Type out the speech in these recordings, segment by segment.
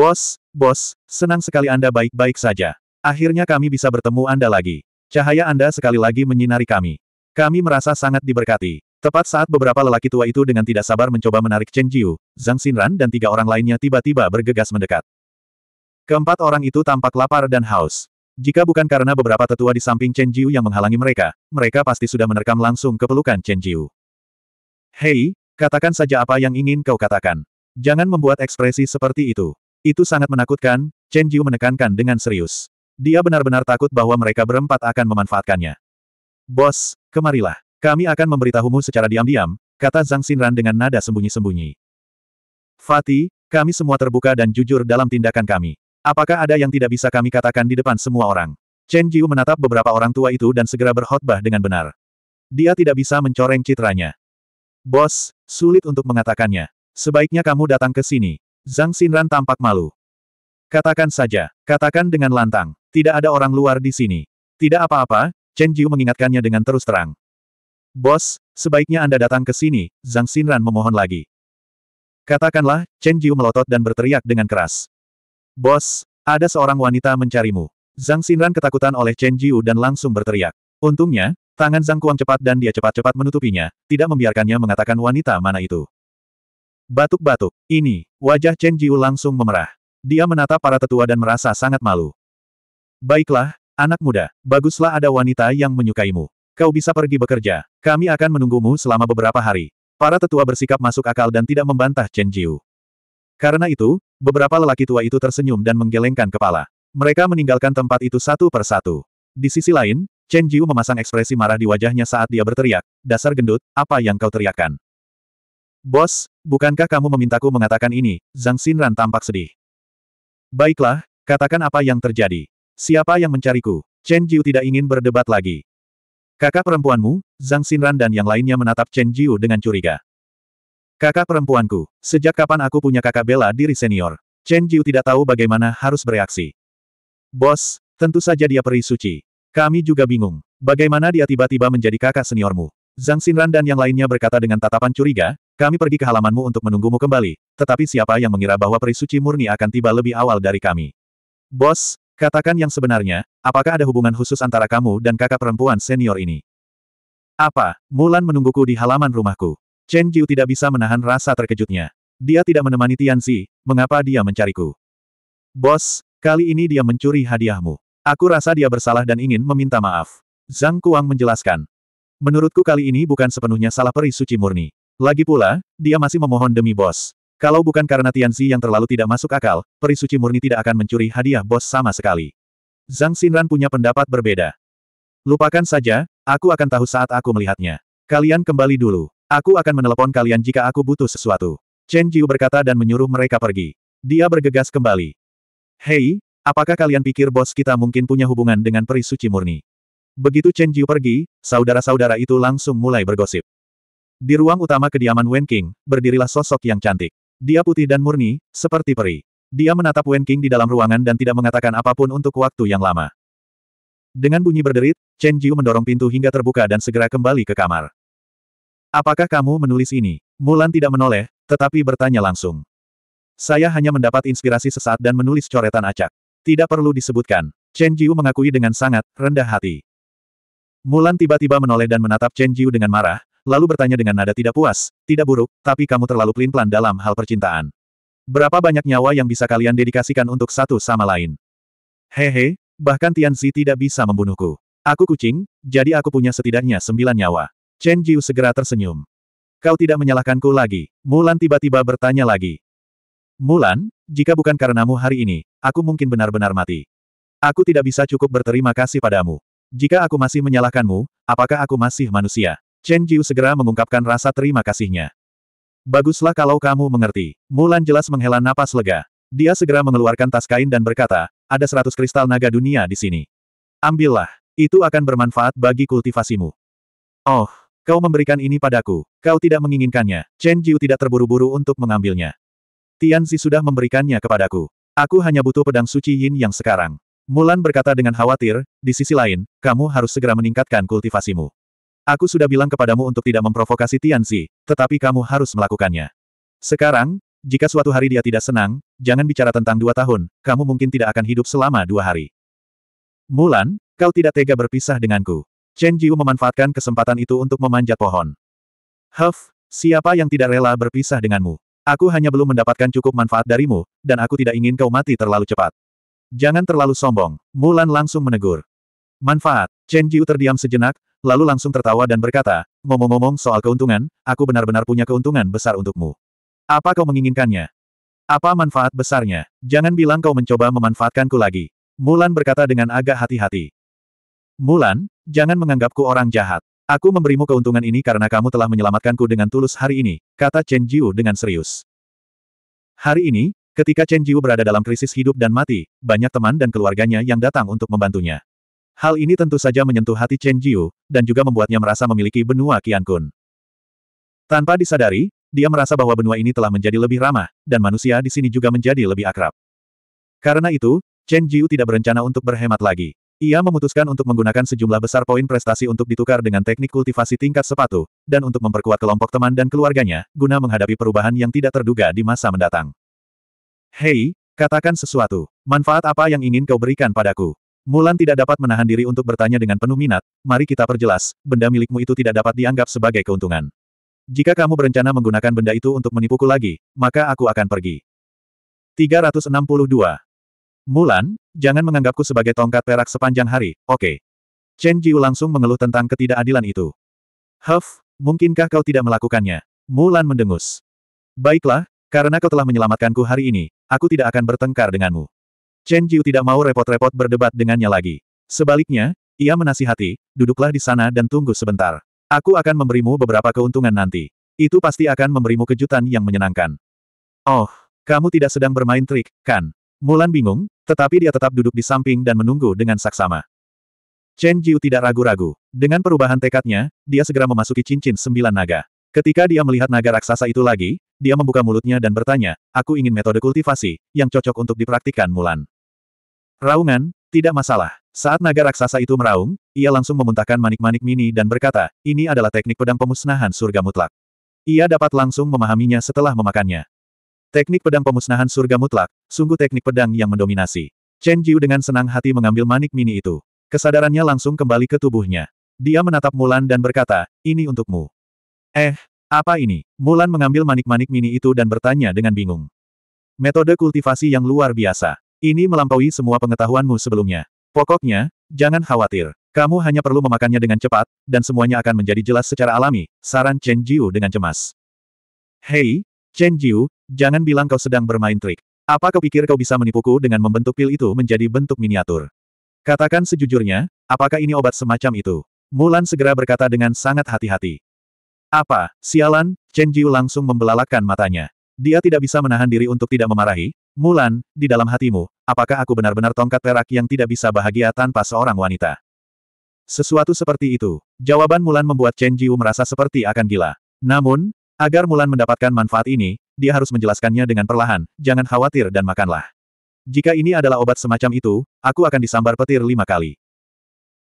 Bos, bos, senang sekali Anda baik-baik saja. Akhirnya kami bisa bertemu Anda lagi. Cahaya Anda sekali lagi menyinari kami. Kami merasa sangat diberkati. Tepat saat beberapa lelaki tua itu dengan tidak sabar mencoba menarik Chen Jiu, Zhang Xinran dan tiga orang lainnya tiba-tiba bergegas mendekat. Keempat orang itu tampak lapar dan haus. Jika bukan karena beberapa tetua di samping Chen Jiu yang menghalangi mereka, mereka pasti sudah menerkam langsung ke pelukan Chen Jiu. Hei, katakan saja apa yang ingin kau katakan. Jangan membuat ekspresi seperti itu. Itu sangat menakutkan, Chen Jiu menekankan dengan serius. Dia benar-benar takut bahwa mereka berempat akan memanfaatkannya. Bos, kemarilah. Kami akan memberitahumu secara diam-diam, kata Zhang Xinran dengan nada sembunyi-sembunyi. Fatih, kami semua terbuka dan jujur dalam tindakan kami. Apakah ada yang tidak bisa kami katakan di depan semua orang? Chen Jiu menatap beberapa orang tua itu dan segera berkhotbah dengan benar. Dia tidak bisa mencoreng citranya. Bos, sulit untuk mengatakannya. Sebaiknya kamu datang ke sini. Zhang Xinran tampak malu. Katakan saja, katakan dengan lantang, tidak ada orang luar di sini. Tidak apa-apa, Chen Jiu mengingatkannya dengan terus terang. Bos, sebaiknya Anda datang ke sini, Zhang Xinran memohon lagi. Katakanlah, Chen Jiu melotot dan berteriak dengan keras. Bos, ada seorang wanita mencarimu. Zhang Xinran ketakutan oleh Chen Jiu dan langsung berteriak. Untungnya, tangan Zhang Kuang cepat dan dia cepat-cepat menutupinya, tidak membiarkannya mengatakan wanita mana itu. Batuk-batuk. Ini, wajah Chen Jiu langsung memerah. Dia menatap para tetua dan merasa sangat malu. Baiklah, anak muda, baguslah ada wanita yang menyukaimu. Kau bisa pergi bekerja. Kami akan menunggumu selama beberapa hari. Para tetua bersikap masuk akal dan tidak membantah Chen Jiu. Karena itu, beberapa lelaki tua itu tersenyum dan menggelengkan kepala. Mereka meninggalkan tempat itu satu per satu. Di sisi lain, Chen Jiu memasang ekspresi marah di wajahnya saat dia berteriak, dasar gendut, apa yang kau teriakkan? Bos, bukankah kamu memintaku mengatakan ini? Zhang Xinran tampak sedih. Baiklah, katakan apa yang terjadi. Siapa yang mencariku? Chen Jiu tidak ingin berdebat lagi. Kakak perempuanmu, Zhang Xinran dan yang lainnya menatap Chen Jiu dengan curiga. Kakak perempuanku, sejak kapan aku punya kakak bela diri senior? Chen Jiu tidak tahu bagaimana harus bereaksi. Bos, tentu saja dia peri suci. Kami juga bingung. Bagaimana dia tiba-tiba menjadi kakak seniormu? Zhang Xinran dan yang lainnya berkata dengan tatapan curiga, kami pergi ke halamanmu untuk menunggumu kembali, tetapi siapa yang mengira bahwa perisuci murni akan tiba lebih awal dari kami? Bos, katakan yang sebenarnya, apakah ada hubungan khusus antara kamu dan kakak perempuan senior ini? Apa, Mulan menungguku di halaman rumahku. Chen Jiu tidak bisa menahan rasa terkejutnya. Dia tidak menemani Tianzi, mengapa dia mencariku? Bos, kali ini dia mencuri hadiahmu. Aku rasa dia bersalah dan ingin meminta maaf. Zhang Kuang menjelaskan. Menurutku kali ini bukan sepenuhnya salah peri suci murni. Lagi pula, dia masih memohon demi bos. Kalau bukan karena Tianzi yang terlalu tidak masuk akal, peri suci murni tidak akan mencuri hadiah bos sama sekali. Zhang Xinran punya pendapat berbeda. Lupakan saja, aku akan tahu saat aku melihatnya. Kalian kembali dulu. Aku akan menelepon kalian jika aku butuh sesuatu. Chen Jiu berkata dan menyuruh mereka pergi. Dia bergegas kembali. Hei, apakah kalian pikir bos kita mungkin punya hubungan dengan peri suci murni? Begitu Chen Jiu pergi, saudara-saudara itu langsung mulai bergosip. Di ruang utama kediaman Wen King, berdirilah sosok yang cantik. Dia putih dan murni, seperti peri. Dia menatap Wen King di dalam ruangan dan tidak mengatakan apapun untuk waktu yang lama. Dengan bunyi berderit, Chen Jiu mendorong pintu hingga terbuka dan segera kembali ke kamar. Apakah kamu menulis ini? Mulan tidak menoleh, tetapi bertanya langsung. Saya hanya mendapat inspirasi sesaat dan menulis coretan acak. Tidak perlu disebutkan. Chen Jiu mengakui dengan sangat rendah hati. Mulan tiba-tiba menoleh dan menatap Chen Jiu dengan marah, lalu bertanya dengan nada tidak puas, tidak buruk, tapi kamu terlalu pelin-pelan dalam hal percintaan. Berapa banyak nyawa yang bisa kalian dedikasikan untuk satu sama lain? Hehe, bahkan Tianzi tidak bisa membunuhku. Aku kucing, jadi aku punya setidaknya sembilan nyawa. Chen Jiu segera tersenyum. Kau tidak menyalahkanku lagi. Mulan tiba-tiba bertanya lagi. Mulan, jika bukan karenamu hari ini, aku mungkin benar-benar mati. Aku tidak bisa cukup berterima kasih padamu. Jika aku masih menyalahkanmu, apakah aku masih manusia? Chen Jiu segera mengungkapkan rasa terima kasihnya. Baguslah kalau kamu mengerti. Mulan jelas menghela napas lega. Dia segera mengeluarkan tas kain dan berkata, ada seratus kristal naga dunia di sini. Ambillah, itu akan bermanfaat bagi kultivasimu. Oh, kau memberikan ini padaku. Kau tidak menginginkannya. Chen Jiu tidak terburu-buru untuk mengambilnya. Tian Si sudah memberikannya kepadaku. Aku hanya butuh pedang suci Yin yang sekarang. Mulan berkata dengan khawatir, di sisi lain, kamu harus segera meningkatkan kultivasimu. Aku sudah bilang kepadamu untuk tidak memprovokasi Tianzi, tetapi kamu harus melakukannya. Sekarang, jika suatu hari dia tidak senang, jangan bicara tentang dua tahun, kamu mungkin tidak akan hidup selama dua hari. Mulan, kau tidak tega berpisah denganku. Chen Jiu memanfaatkan kesempatan itu untuk memanjat pohon. Huff, siapa yang tidak rela berpisah denganmu? Aku hanya belum mendapatkan cukup manfaat darimu, dan aku tidak ingin kau mati terlalu cepat. Jangan terlalu sombong, Mulan langsung menegur. Manfaat, Chen Jiu terdiam sejenak, lalu langsung tertawa dan berkata, ngomong-ngomong soal keuntungan, aku benar-benar punya keuntungan besar untukmu. Apa kau menginginkannya? Apa manfaat besarnya? Jangan bilang kau mencoba memanfaatkanku lagi. Mulan berkata dengan agak hati-hati. Mulan, jangan menganggapku orang jahat. Aku memberimu keuntungan ini karena kamu telah menyelamatkanku dengan tulus hari ini, kata Chen Jiu dengan serius. Hari ini, ketika Chen Jiu berada dalam krisis hidup dan mati, banyak teman dan keluarganya yang datang untuk membantunya. Hal ini tentu saja menyentuh hati Chen Jiu, dan juga membuatnya merasa memiliki benua Kun. Tanpa disadari, dia merasa bahwa benua ini telah menjadi lebih ramah, dan manusia di sini juga menjadi lebih akrab. Karena itu, Chen Jiu tidak berencana untuk berhemat lagi. Ia memutuskan untuk menggunakan sejumlah besar poin prestasi untuk ditukar dengan teknik kultivasi tingkat sepatu, dan untuk memperkuat kelompok teman dan keluarganya, guna menghadapi perubahan yang tidak terduga di masa mendatang. Hei, katakan sesuatu. Manfaat apa yang ingin kau berikan padaku? Mulan tidak dapat menahan diri untuk bertanya dengan penuh minat, mari kita perjelas, benda milikmu itu tidak dapat dianggap sebagai keuntungan. Jika kamu berencana menggunakan benda itu untuk menipuku lagi, maka aku akan pergi. 362. Mulan, jangan menganggapku sebagai tongkat perak sepanjang hari, oke. Okay. Chen Jiu langsung mengeluh tentang ketidakadilan itu. Huff, mungkinkah kau tidak melakukannya? Mulan mendengus. Baiklah, karena kau telah menyelamatkanku hari ini, aku tidak akan bertengkar denganmu. Chen Jiu tidak mau repot-repot berdebat dengannya lagi. Sebaliknya, ia menasihati, duduklah di sana dan tunggu sebentar. Aku akan memberimu beberapa keuntungan nanti. Itu pasti akan memberimu kejutan yang menyenangkan. Oh, kamu tidak sedang bermain trik, kan? Mulan bingung, tetapi dia tetap duduk di samping dan menunggu dengan saksama. Chen Jiu tidak ragu-ragu. Dengan perubahan tekadnya, dia segera memasuki cincin sembilan naga. Ketika dia melihat naga raksasa itu lagi, dia membuka mulutnya dan bertanya, aku ingin metode kultivasi, yang cocok untuk dipraktikkan Mulan. Raungan, tidak masalah. Saat naga raksasa itu meraung, ia langsung memuntahkan manik-manik mini dan berkata, ini adalah teknik pedang pemusnahan surga mutlak. Ia dapat langsung memahaminya setelah memakannya. Teknik pedang pemusnahan surga mutlak, sungguh teknik pedang yang mendominasi. Chen Jiu dengan senang hati mengambil manik mini itu. Kesadarannya langsung kembali ke tubuhnya. Dia menatap Mulan dan berkata, ini untukmu. Eh, apa ini? Mulan mengambil manik-manik mini itu dan bertanya dengan bingung. Metode kultivasi yang luar biasa. Ini melampaui semua pengetahuanmu sebelumnya. Pokoknya, jangan khawatir. Kamu hanya perlu memakannya dengan cepat, dan semuanya akan menjadi jelas secara alami, saran Chen Jiu dengan cemas. Hei, Chen Jiu, jangan bilang kau sedang bermain trik. Apa kau pikir kau bisa menipuku dengan membentuk pil itu menjadi bentuk miniatur? Katakan sejujurnya, apakah ini obat semacam itu? Mulan segera berkata dengan sangat hati-hati. Apa, sialan, Chen Jiu langsung membelalakkan matanya. Dia tidak bisa menahan diri untuk tidak memarahi, Mulan, di dalam hatimu, apakah aku benar-benar tongkat perak yang tidak bisa bahagia tanpa seorang wanita? Sesuatu seperti itu. Jawaban Mulan membuat Chen Jiu merasa seperti akan gila. Namun, agar Mulan mendapatkan manfaat ini, dia harus menjelaskannya dengan perlahan, jangan khawatir dan makanlah. Jika ini adalah obat semacam itu, aku akan disambar petir lima kali.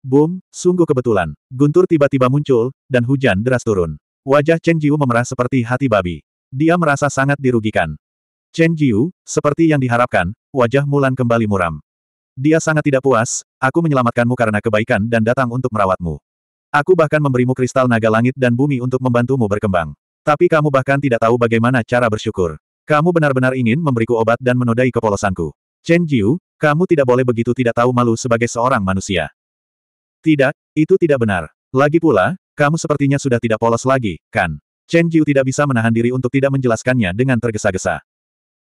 Boom, sungguh kebetulan. Guntur tiba-tiba muncul, dan hujan deras turun. Wajah Chen Jiu memerah seperti hati babi. Dia merasa sangat dirugikan. Chen Jiu, seperti yang diharapkan, wajah Mulan kembali muram. Dia sangat tidak puas, aku menyelamatkanmu karena kebaikan dan datang untuk merawatmu. Aku bahkan memberimu kristal naga langit dan bumi untuk membantumu berkembang. Tapi kamu bahkan tidak tahu bagaimana cara bersyukur. Kamu benar-benar ingin memberiku obat dan menodai kepolosanku. Chen Jiu, kamu tidak boleh begitu tidak tahu malu sebagai seorang manusia. Tidak, itu tidak benar. Lagi pula, kamu sepertinya sudah tidak polos lagi, kan? Chen Jiu tidak bisa menahan diri untuk tidak menjelaskannya dengan tergesa-gesa.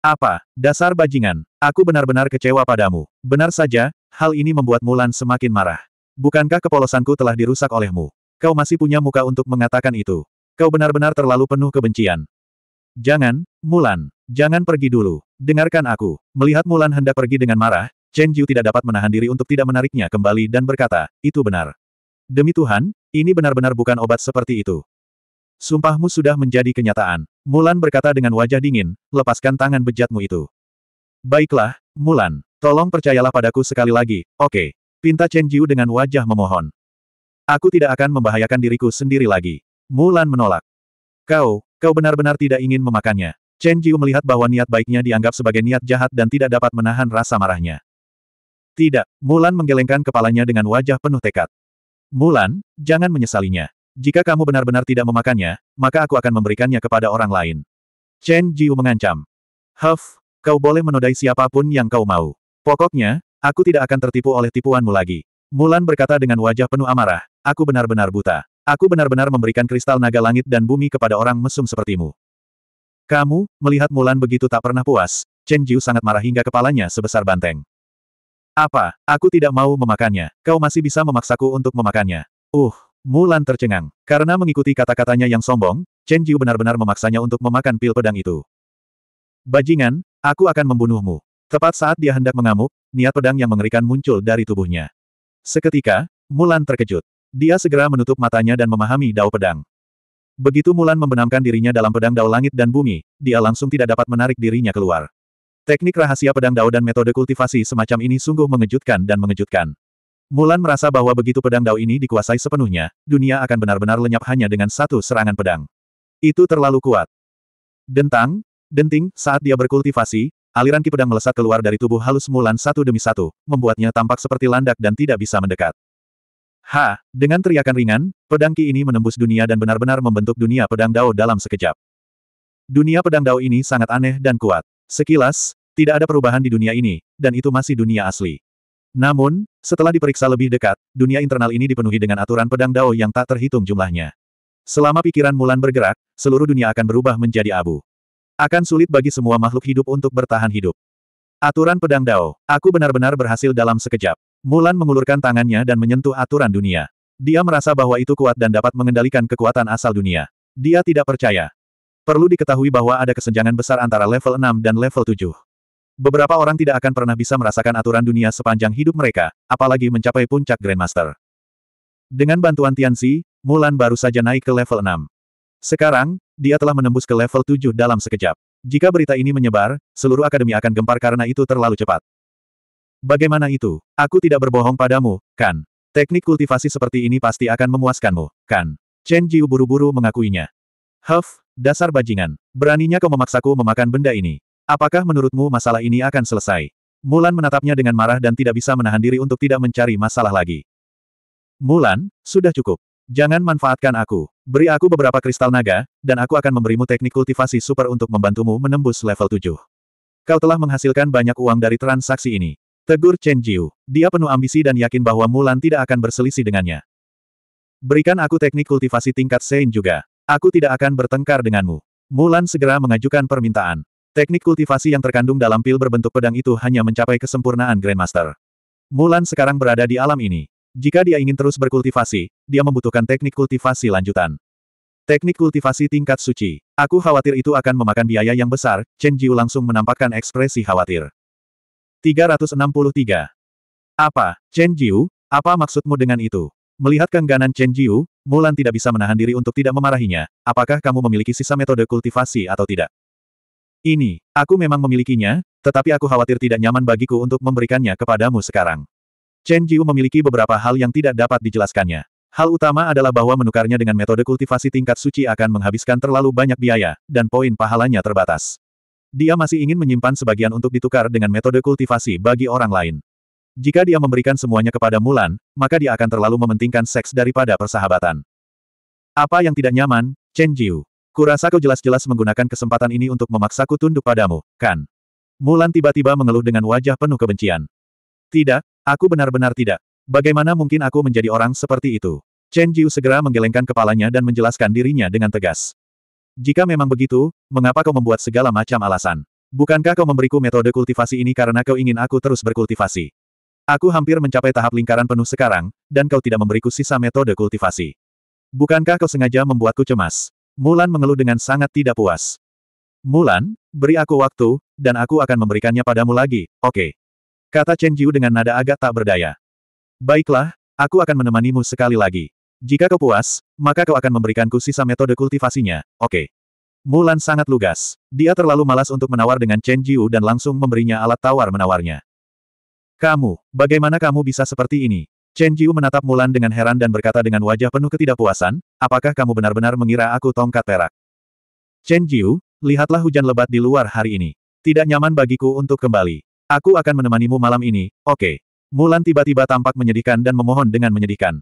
Apa, dasar bajingan, aku benar-benar kecewa padamu. Benar saja, hal ini membuat Mulan semakin marah. Bukankah kepolosanku telah dirusak olehmu? Kau masih punya muka untuk mengatakan itu. Kau benar-benar terlalu penuh kebencian. Jangan, Mulan. Jangan pergi dulu. Dengarkan aku. Melihat Mulan hendak pergi dengan marah, Chen Jiu tidak dapat menahan diri untuk tidak menariknya kembali dan berkata, itu benar. Demi Tuhan, ini benar-benar bukan obat seperti itu. Sumpahmu sudah menjadi kenyataan. Mulan berkata dengan wajah dingin, lepaskan tangan bejatmu itu. Baiklah, Mulan. Tolong percayalah padaku sekali lagi, oke. Okay. Pinta Chen Jiu dengan wajah memohon. Aku tidak akan membahayakan diriku sendiri lagi. Mulan menolak. Kau, kau benar-benar tidak ingin memakannya. Chen Jiu melihat bahwa niat baiknya dianggap sebagai niat jahat dan tidak dapat menahan rasa marahnya. Tidak, Mulan menggelengkan kepalanya dengan wajah penuh tekad. Mulan, jangan menyesalinya. Jika kamu benar-benar tidak memakannya, maka aku akan memberikannya kepada orang lain. Chen Jiu mengancam. Huff, kau boleh menodai siapapun yang kau mau. Pokoknya, aku tidak akan tertipu oleh tipuanmu lagi. Mulan berkata dengan wajah penuh amarah, aku benar-benar buta. Aku benar-benar memberikan kristal naga langit dan bumi kepada orang mesum sepertimu. Kamu, melihat Mulan begitu tak pernah puas, Chen Jiu sangat marah hingga kepalanya sebesar banteng. Apa, aku tidak mau memakannya, kau masih bisa memaksaku untuk memakannya. Uh, Mulan tercengang. Karena mengikuti kata-katanya yang sombong, Chen Jiu benar-benar memaksanya untuk memakan pil pedang itu. Bajingan, aku akan membunuhmu. Tepat saat dia hendak mengamuk, niat pedang yang mengerikan muncul dari tubuhnya. Seketika, Mulan terkejut. Dia segera menutup matanya dan memahami dao pedang. Begitu Mulan membenamkan dirinya dalam pedang dao langit dan bumi, dia langsung tidak dapat menarik dirinya keluar. Teknik rahasia pedang dao dan metode kultivasi semacam ini sungguh mengejutkan dan mengejutkan. Mulan merasa bahwa begitu pedang Dao ini dikuasai sepenuhnya, dunia akan benar-benar lenyap hanya dengan satu serangan pedang. Itu terlalu kuat. Dentang, denting, saat dia berkultivasi, aliran ki pedang melesat keluar dari tubuh halus Mulan satu demi satu, membuatnya tampak seperti landak dan tidak bisa mendekat. Ha! Dengan teriakan ringan, pedang ki ini menembus dunia dan benar-benar membentuk dunia pedang Dao dalam sekejap. Dunia pedang Dao ini sangat aneh dan kuat. Sekilas, tidak ada perubahan di dunia ini, dan itu masih dunia asli. Namun, setelah diperiksa lebih dekat, dunia internal ini dipenuhi dengan aturan pedang Dao yang tak terhitung jumlahnya. Selama pikiran Mulan bergerak, seluruh dunia akan berubah menjadi abu. Akan sulit bagi semua makhluk hidup untuk bertahan hidup. Aturan pedang Dao, aku benar-benar berhasil dalam sekejap. Mulan mengulurkan tangannya dan menyentuh aturan dunia. Dia merasa bahwa itu kuat dan dapat mengendalikan kekuatan asal dunia. Dia tidak percaya. Perlu diketahui bahwa ada kesenjangan besar antara level 6 dan level 7. Beberapa orang tidak akan pernah bisa merasakan aturan dunia sepanjang hidup mereka, apalagi mencapai puncak Grandmaster. Dengan bantuan Tianxi, Mulan baru saja naik ke level 6. Sekarang, dia telah menembus ke level 7 dalam sekejap. Jika berita ini menyebar, seluruh akademi akan gempar karena itu terlalu cepat. Bagaimana itu? Aku tidak berbohong padamu, kan? Teknik kultivasi seperti ini pasti akan memuaskanmu, kan? Chen Jiu buru-buru mengakuinya. Huff, dasar bajingan. Beraninya kau memaksaku memakan benda ini. Apakah menurutmu masalah ini akan selesai? Mulan menatapnya dengan marah dan tidak bisa menahan diri untuk tidak mencari masalah lagi. Mulan, sudah cukup. Jangan manfaatkan aku. Beri aku beberapa kristal naga, dan aku akan memberimu teknik kultivasi super untuk membantumu menembus level 7. Kau telah menghasilkan banyak uang dari transaksi ini. Tegur Chen Jiu. Dia penuh ambisi dan yakin bahwa Mulan tidak akan berselisih dengannya. Berikan aku teknik kultivasi tingkat Sein juga. Aku tidak akan bertengkar denganmu. Mulan segera mengajukan permintaan. Teknik kultivasi yang terkandung dalam pil berbentuk pedang itu hanya mencapai kesempurnaan Grandmaster. Mulan sekarang berada di alam ini. Jika dia ingin terus berkultivasi, dia membutuhkan teknik kultivasi lanjutan. Teknik kultivasi tingkat suci. Aku khawatir itu akan memakan biaya yang besar, Chen Jiu langsung menampakkan ekspresi khawatir. 363. Apa, Chen Jiu, apa maksudmu dengan itu? Melihat kengganan Chen Jiu, Mulan tidak bisa menahan diri untuk tidak memarahinya, apakah kamu memiliki sisa metode kultivasi atau tidak? Ini, aku memang memilikinya, tetapi aku khawatir tidak nyaman bagiku untuk memberikannya kepadamu sekarang. Chen Jiu memiliki beberapa hal yang tidak dapat dijelaskannya. Hal utama adalah bahwa menukarnya dengan metode kultivasi tingkat suci akan menghabiskan terlalu banyak biaya, dan poin pahalanya terbatas. Dia masih ingin menyimpan sebagian untuk ditukar dengan metode kultivasi bagi orang lain. Jika dia memberikan semuanya kepada Mulan, maka dia akan terlalu mementingkan seks daripada persahabatan. Apa yang tidak nyaman, Chen Jiu? Kurasa kau jelas-jelas menggunakan kesempatan ini untuk memaksaku tunduk padamu, kan? Mulan tiba-tiba mengeluh dengan wajah penuh kebencian. Tidak, aku benar-benar tidak. Bagaimana mungkin aku menjadi orang seperti itu? Chen Jiu segera menggelengkan kepalanya dan menjelaskan dirinya dengan tegas. Jika memang begitu, mengapa kau membuat segala macam alasan? Bukankah kau memberiku metode kultivasi ini karena kau ingin aku terus berkultivasi? Aku hampir mencapai tahap lingkaran penuh sekarang, dan kau tidak memberiku sisa metode kultivasi. Bukankah kau sengaja membuatku cemas? Mulan mengeluh dengan sangat tidak puas. Mulan, beri aku waktu, dan aku akan memberikannya padamu lagi, oke. Okay. Kata Chen Jiu dengan nada agak tak berdaya. Baiklah, aku akan menemanimu sekali lagi. Jika kau puas, maka kau akan memberikanku sisa metode kultivasinya, oke. Okay. Mulan sangat lugas. Dia terlalu malas untuk menawar dengan Chen Jiu dan langsung memberinya alat tawar-menawarnya. Kamu, bagaimana kamu bisa seperti ini? Chen Jiu menatap Mulan dengan heran dan berkata dengan wajah penuh ketidakpuasan, apakah kamu benar-benar mengira aku tongkat perak? Chen Jiu, lihatlah hujan lebat di luar hari ini. Tidak nyaman bagiku untuk kembali. Aku akan menemanimu malam ini, oke. Okay. Mulan tiba-tiba tampak menyedihkan dan memohon dengan menyedihkan.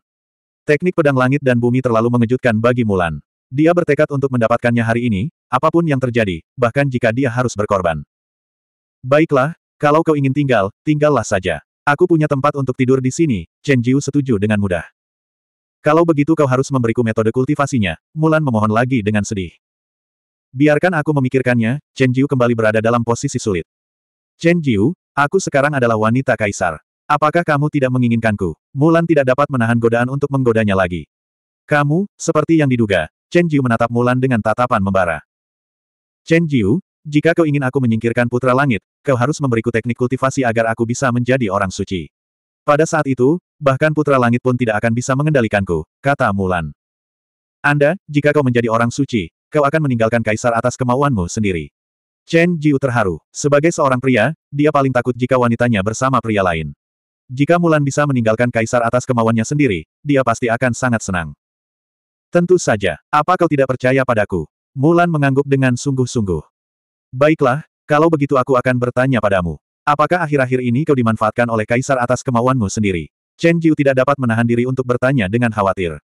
Teknik pedang langit dan bumi terlalu mengejutkan bagi Mulan. Dia bertekad untuk mendapatkannya hari ini, apapun yang terjadi, bahkan jika dia harus berkorban. Baiklah, kalau kau ingin tinggal, tinggallah saja. Aku punya tempat untuk tidur di sini, Chen Jiu setuju dengan mudah. Kalau begitu kau harus memberiku metode kultivasinya, Mulan memohon lagi dengan sedih. Biarkan aku memikirkannya, Chen Jiu kembali berada dalam posisi sulit. Chen Jiu, aku sekarang adalah wanita kaisar. Apakah kamu tidak menginginkanku? Mulan tidak dapat menahan godaan untuk menggodanya lagi. Kamu, seperti yang diduga, Chen Jiu menatap Mulan dengan tatapan membara. Chen Jiu, jika kau ingin aku menyingkirkan putra langit, kau harus memberiku teknik kultivasi agar aku bisa menjadi orang suci. Pada saat itu, bahkan putra langit pun tidak akan bisa mengendalikanku, kata Mulan. Anda, jika kau menjadi orang suci, kau akan meninggalkan kaisar atas kemauanmu sendiri. Chen Jiu terharu. Sebagai seorang pria, dia paling takut jika wanitanya bersama pria lain. Jika Mulan bisa meninggalkan kaisar atas kemauannya sendiri, dia pasti akan sangat senang. Tentu saja. Apa kau tidak percaya padaku? Mulan mengangguk dengan sungguh-sungguh. Baiklah, kalau begitu aku akan bertanya padamu. Apakah akhir-akhir ini kau dimanfaatkan oleh kaisar atas kemauanmu sendiri? Chen Jiu tidak dapat menahan diri untuk bertanya dengan khawatir.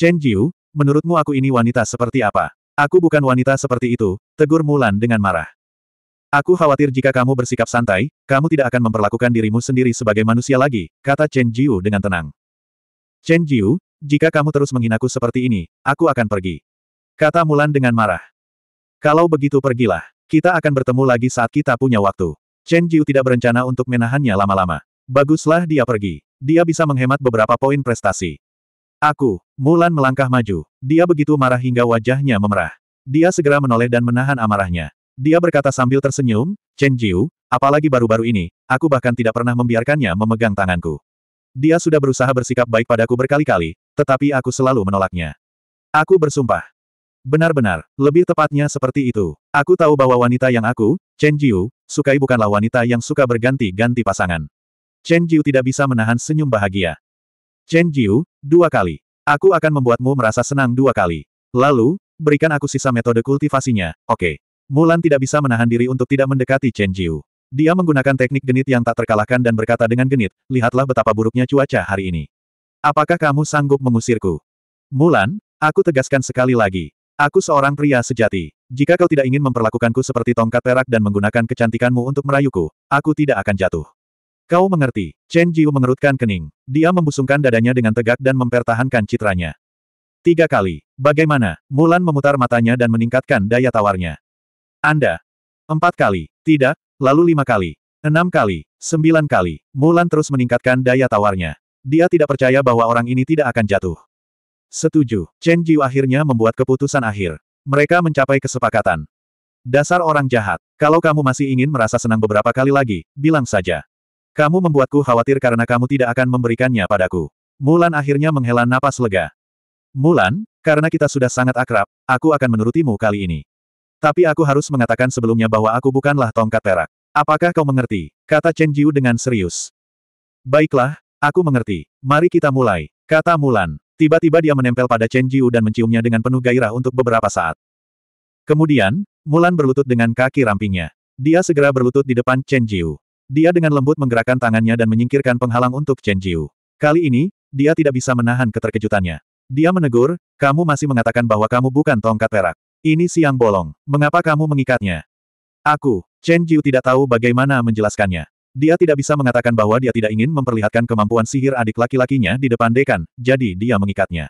Chen Jiu, menurutmu aku ini wanita seperti apa? Aku bukan wanita seperti itu, tegur Mulan dengan marah. Aku khawatir jika kamu bersikap santai, kamu tidak akan memperlakukan dirimu sendiri sebagai manusia lagi, kata Chen Jiu dengan tenang. Chen Jiu, jika kamu terus menghinaku seperti ini, aku akan pergi. Kata Mulan dengan marah. Kalau begitu pergilah. Kita akan bertemu lagi saat kita punya waktu. Chen Jiu tidak berencana untuk menahannya lama-lama. Baguslah dia pergi. Dia bisa menghemat beberapa poin prestasi. Aku, Mulan melangkah maju. Dia begitu marah hingga wajahnya memerah. Dia segera menoleh dan menahan amarahnya. Dia berkata sambil tersenyum, Chen Jiu, apalagi baru-baru ini, aku bahkan tidak pernah membiarkannya memegang tanganku. Dia sudah berusaha bersikap baik padaku berkali-kali, tetapi aku selalu menolaknya. Aku bersumpah, Benar-benar, lebih tepatnya seperti itu. Aku tahu bahwa wanita yang aku, Chen Jiu, sukai bukanlah wanita yang suka berganti-ganti pasangan. Chen Jiu tidak bisa menahan senyum bahagia. Chen Jiu, dua kali. Aku akan membuatmu merasa senang dua kali. Lalu, berikan aku sisa metode kultivasinya, oke. Okay. Mulan tidak bisa menahan diri untuk tidak mendekati Chen Jiu. Dia menggunakan teknik genit yang tak terkalahkan dan berkata dengan genit, lihatlah betapa buruknya cuaca hari ini. Apakah kamu sanggup mengusirku? Mulan, aku tegaskan sekali lagi, Aku seorang pria sejati. Jika kau tidak ingin memperlakukanku seperti tongkat perak dan menggunakan kecantikanmu untuk merayuku, aku tidak akan jatuh. Kau mengerti, Chen Jiu mengerutkan kening. Dia membusungkan dadanya dengan tegak dan mempertahankan citranya. Tiga kali. Bagaimana? Mulan memutar matanya dan meningkatkan daya tawarnya. Anda. Empat kali. Tidak. Lalu lima kali. Enam kali. Sembilan kali. Mulan terus meningkatkan daya tawarnya. Dia tidak percaya bahwa orang ini tidak akan jatuh. Setuju. Chen Jiu akhirnya membuat keputusan akhir. Mereka mencapai kesepakatan. Dasar orang jahat. Kalau kamu masih ingin merasa senang beberapa kali lagi, bilang saja. Kamu membuatku khawatir karena kamu tidak akan memberikannya padaku. Mulan akhirnya menghela napas lega. Mulan, karena kita sudah sangat akrab, aku akan menurutimu kali ini. Tapi aku harus mengatakan sebelumnya bahwa aku bukanlah tongkat perak. Apakah kau mengerti? Kata Chen Jiu dengan serius. Baiklah, aku mengerti. Mari kita mulai, kata Mulan. Tiba-tiba dia menempel pada Chen Jiu dan menciumnya dengan penuh gairah untuk beberapa saat. Kemudian, Mulan berlutut dengan kaki rampingnya. Dia segera berlutut di depan Chen Jiu. Dia dengan lembut menggerakkan tangannya dan menyingkirkan penghalang untuk Chen Jiu. Kali ini, dia tidak bisa menahan keterkejutannya. Dia menegur, kamu masih mengatakan bahwa kamu bukan tongkat perak. Ini siang bolong. Mengapa kamu mengikatnya? Aku, Chen Jiu tidak tahu bagaimana menjelaskannya. Dia tidak bisa mengatakan bahwa dia tidak ingin memperlihatkan kemampuan sihir adik laki-lakinya di depan dekan, jadi dia mengikatnya.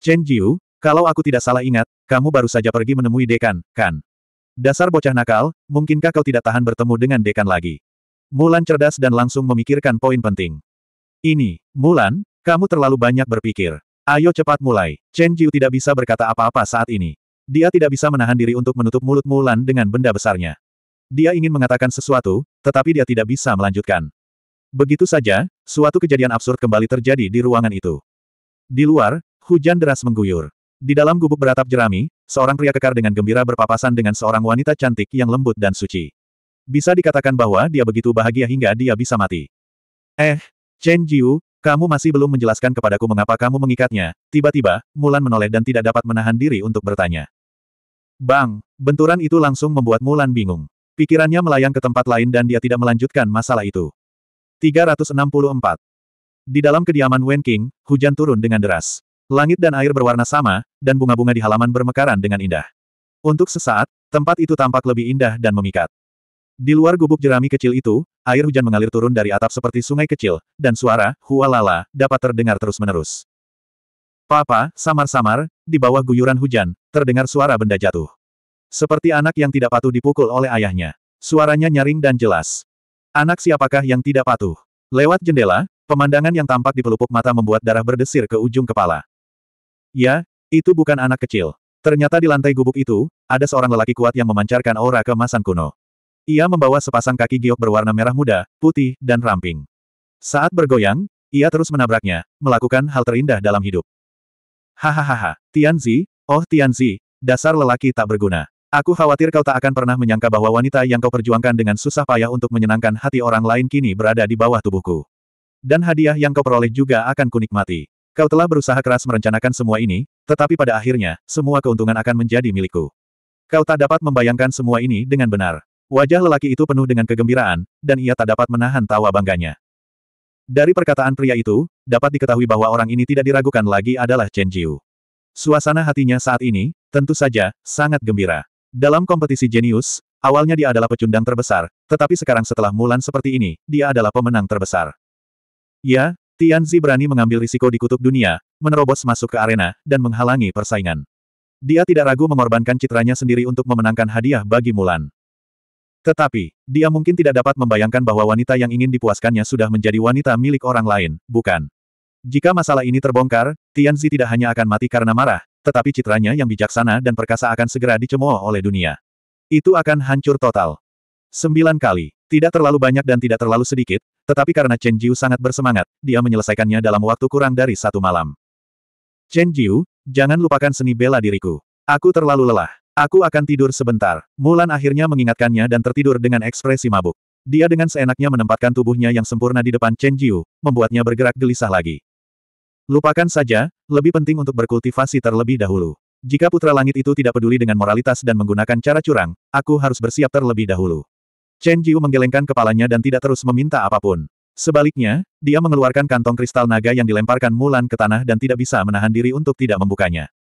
Chen Jiu, kalau aku tidak salah ingat, kamu baru saja pergi menemui dekan, kan? Dasar bocah nakal, mungkinkah kau tidak tahan bertemu dengan dekan lagi? Mulan cerdas dan langsung memikirkan poin penting. Ini, Mulan, kamu terlalu banyak berpikir. Ayo cepat mulai. Chen Jiu tidak bisa berkata apa-apa saat ini. Dia tidak bisa menahan diri untuk menutup mulut Mulan dengan benda besarnya. Dia ingin mengatakan sesuatu, tetapi dia tidak bisa melanjutkan. Begitu saja, suatu kejadian absurd kembali terjadi di ruangan itu. Di luar, hujan deras mengguyur. Di dalam gubuk beratap jerami, seorang pria kekar dengan gembira berpapasan dengan seorang wanita cantik yang lembut dan suci. Bisa dikatakan bahwa dia begitu bahagia hingga dia bisa mati. Eh, Chen Jiu, kamu masih belum menjelaskan kepadaku mengapa kamu mengikatnya. Tiba-tiba, Mulan menoleh dan tidak dapat menahan diri untuk bertanya. Bang, benturan itu langsung membuat Mulan bingung. Pikirannya melayang ke tempat lain dan dia tidak melanjutkan masalah itu. 364. Di dalam kediaman Wen King, hujan turun dengan deras. Langit dan air berwarna sama, dan bunga-bunga di halaman bermekaran dengan indah. Untuk sesaat, tempat itu tampak lebih indah dan memikat. Di luar gubuk jerami kecil itu, air hujan mengalir turun dari atap seperti sungai kecil, dan suara, hualala, dapat terdengar terus-menerus. Papa, samar-samar, di bawah guyuran hujan, terdengar suara benda jatuh. Seperti anak yang tidak patuh dipukul oleh ayahnya. Suaranya nyaring dan jelas. Anak siapakah yang tidak patuh? Lewat jendela, pemandangan yang tampak di pelupuk mata membuat darah berdesir ke ujung kepala. Ya, itu bukan anak kecil. Ternyata di lantai gubuk itu, ada seorang lelaki kuat yang memancarkan aura kemasan kuno. Ia membawa sepasang kaki giok berwarna merah muda, putih, dan ramping. Saat bergoyang, ia terus menabraknya, melakukan hal terindah dalam hidup. Hahaha, Tianzi, oh Tianzi, dasar lelaki tak berguna. Aku khawatir kau tak akan pernah menyangka bahwa wanita yang kau perjuangkan dengan susah payah untuk menyenangkan hati orang lain kini berada di bawah tubuhku. Dan hadiah yang kau peroleh juga akan kunikmati. Kau telah berusaha keras merencanakan semua ini, tetapi pada akhirnya, semua keuntungan akan menjadi milikku. Kau tak dapat membayangkan semua ini dengan benar. Wajah lelaki itu penuh dengan kegembiraan, dan ia tak dapat menahan tawa bangganya. Dari perkataan pria itu, dapat diketahui bahwa orang ini tidak diragukan lagi adalah Chen Jiu. Suasana hatinya saat ini, tentu saja, sangat gembira. Dalam kompetisi jenius, awalnya dia adalah pecundang terbesar, tetapi sekarang setelah Mulan seperti ini, dia adalah pemenang terbesar. Ya, Tianzi berani mengambil risiko di kutub dunia, menerobos masuk ke arena, dan menghalangi persaingan. Dia tidak ragu mengorbankan citranya sendiri untuk memenangkan hadiah bagi Mulan. Tetapi, dia mungkin tidak dapat membayangkan bahwa wanita yang ingin dipuaskannya sudah menjadi wanita milik orang lain, bukan? Jika masalah ini terbongkar, Tianzi tidak hanya akan mati karena marah, tetapi citranya yang bijaksana dan perkasa akan segera dicemooh oleh dunia. Itu akan hancur total. Sembilan kali. Tidak terlalu banyak dan tidak terlalu sedikit, tetapi karena Chen Jiu sangat bersemangat, dia menyelesaikannya dalam waktu kurang dari satu malam. Chen Jiu, jangan lupakan seni bela diriku. Aku terlalu lelah. Aku akan tidur sebentar. Mulan akhirnya mengingatkannya dan tertidur dengan ekspresi mabuk. Dia dengan seenaknya menempatkan tubuhnya yang sempurna di depan Chen Jiu, membuatnya bergerak gelisah lagi. Lupakan saja, lebih penting untuk berkultivasi terlebih dahulu. Jika putra langit itu tidak peduli dengan moralitas dan menggunakan cara curang, aku harus bersiap terlebih dahulu. Chen Jiu menggelengkan kepalanya dan tidak terus meminta apapun. Sebaliknya, dia mengeluarkan kantong kristal naga yang dilemparkan Mulan ke tanah dan tidak bisa menahan diri untuk tidak membukanya.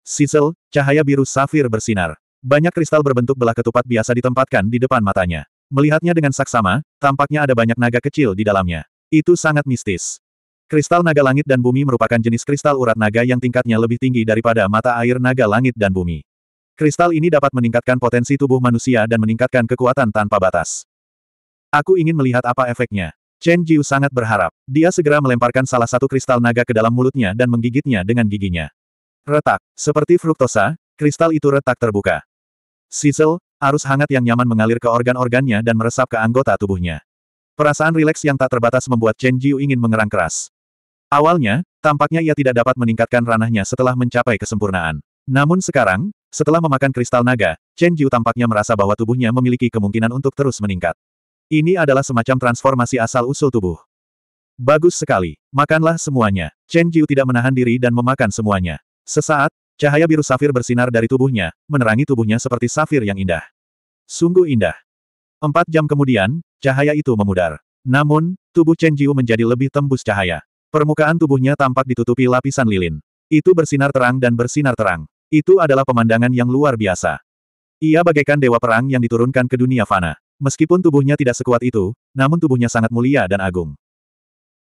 Sisel, cahaya biru safir bersinar. Banyak kristal berbentuk belah ketupat biasa ditempatkan di depan matanya. Melihatnya dengan saksama, tampaknya ada banyak naga kecil di dalamnya. Itu sangat mistis. Kristal naga langit dan bumi merupakan jenis kristal urat naga yang tingkatnya lebih tinggi daripada mata air naga langit dan bumi. Kristal ini dapat meningkatkan potensi tubuh manusia dan meningkatkan kekuatan tanpa batas. Aku ingin melihat apa efeknya. Chen Jiu sangat berharap. Dia segera melemparkan salah satu kristal naga ke dalam mulutnya dan menggigitnya dengan giginya. Retak. Seperti fruktosa, kristal itu retak terbuka. Sizzle, arus hangat yang nyaman mengalir ke organ-organnya dan meresap ke anggota tubuhnya. Perasaan rileks yang tak terbatas membuat Chen Jiu ingin mengerang keras. Awalnya, tampaknya ia tidak dapat meningkatkan ranahnya setelah mencapai kesempurnaan. Namun sekarang, setelah memakan kristal naga, Chen Jiu tampaknya merasa bahwa tubuhnya memiliki kemungkinan untuk terus meningkat. Ini adalah semacam transformasi asal-usul tubuh. Bagus sekali, makanlah semuanya. Chen Jiu tidak menahan diri dan memakan semuanya. Sesaat, cahaya biru safir bersinar dari tubuhnya, menerangi tubuhnya seperti safir yang indah. Sungguh indah. Empat jam kemudian, cahaya itu memudar. Namun, tubuh Chen Jiu menjadi lebih tembus cahaya. Permukaan tubuhnya tampak ditutupi lapisan lilin. Itu bersinar terang dan bersinar terang. Itu adalah pemandangan yang luar biasa. Ia bagaikan dewa perang yang diturunkan ke dunia fana. Meskipun tubuhnya tidak sekuat itu, namun tubuhnya sangat mulia dan agung.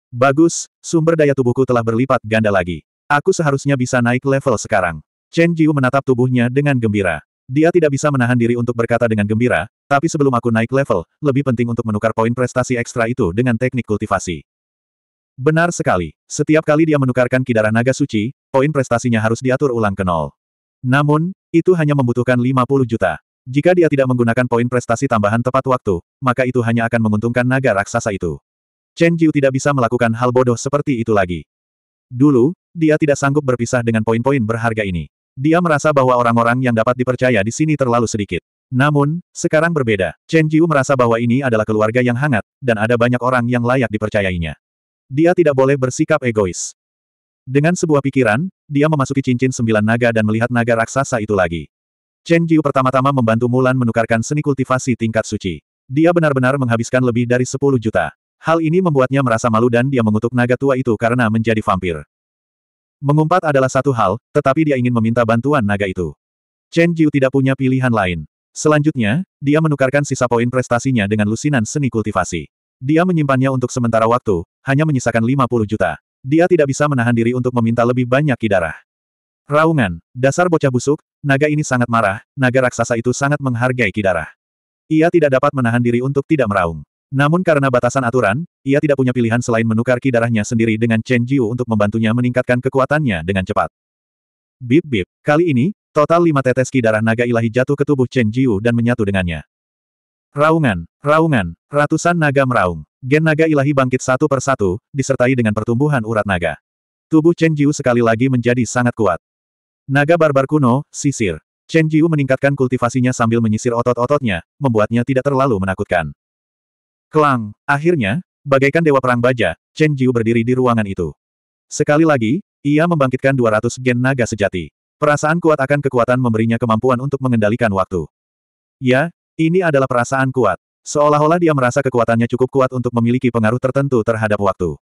Bagus, sumber daya tubuhku telah berlipat ganda lagi. Aku seharusnya bisa naik level sekarang. Chen Jiu menatap tubuhnya dengan gembira. Dia tidak bisa menahan diri untuk berkata dengan gembira, tapi sebelum aku naik level, lebih penting untuk menukar poin prestasi ekstra itu dengan teknik kultivasi. Benar sekali. Setiap kali dia menukarkan kidara naga suci, poin prestasinya harus diatur ulang ke nol. Namun, itu hanya membutuhkan 50 juta. Jika dia tidak menggunakan poin prestasi tambahan tepat waktu, maka itu hanya akan menguntungkan naga raksasa itu. Chen Jiu tidak bisa melakukan hal bodoh seperti itu lagi. Dulu, dia tidak sanggup berpisah dengan poin-poin berharga ini. Dia merasa bahwa orang-orang yang dapat dipercaya di sini terlalu sedikit. Namun, sekarang berbeda. Chen Jiu merasa bahwa ini adalah keluarga yang hangat, dan ada banyak orang yang layak dipercayainya. Dia tidak boleh bersikap egois. Dengan sebuah pikiran, dia memasuki cincin sembilan naga dan melihat naga raksasa itu lagi. Chen Jiu pertama-tama membantu Mulan menukarkan seni kultivasi tingkat suci. Dia benar-benar menghabiskan lebih dari 10 juta. Hal ini membuatnya merasa malu dan dia mengutuk naga tua itu karena menjadi vampir. Mengumpat adalah satu hal, tetapi dia ingin meminta bantuan naga itu. Chen Jiu tidak punya pilihan lain. Selanjutnya, dia menukarkan sisa poin prestasinya dengan lusinan seni kultivasi. Dia menyimpannya untuk sementara waktu, hanya menyisakan 50 juta. Dia tidak bisa menahan diri untuk meminta lebih banyak kidarah. Raungan, dasar bocah busuk, naga ini sangat marah, naga raksasa itu sangat menghargai kidarah. Ia tidak dapat menahan diri untuk tidak meraung. Namun karena batasan aturan, ia tidak punya pilihan selain menukar kidarahnya sendiri dengan Chen Jiu untuk membantunya meningkatkan kekuatannya dengan cepat. Bip-bip, kali ini, total lima tetes darah naga ilahi jatuh ke tubuh Chen Jiu dan menyatu dengannya. Raungan, raungan, ratusan naga meraung. Gen naga ilahi bangkit satu persatu, disertai dengan pertumbuhan urat naga. Tubuh Chen Jiu sekali lagi menjadi sangat kuat. Naga barbar kuno, sisir. Chen Jiu meningkatkan kultivasinya sambil menyisir otot-ototnya, membuatnya tidak terlalu menakutkan. Kelang, akhirnya, bagaikan dewa perang baja, Chen Jiu berdiri di ruangan itu. Sekali lagi, ia membangkitkan 200 gen naga sejati. Perasaan kuat akan kekuatan memberinya kemampuan untuk mengendalikan waktu. Ya, ini adalah perasaan kuat. Seolah-olah dia merasa kekuatannya cukup kuat untuk memiliki pengaruh tertentu terhadap waktu.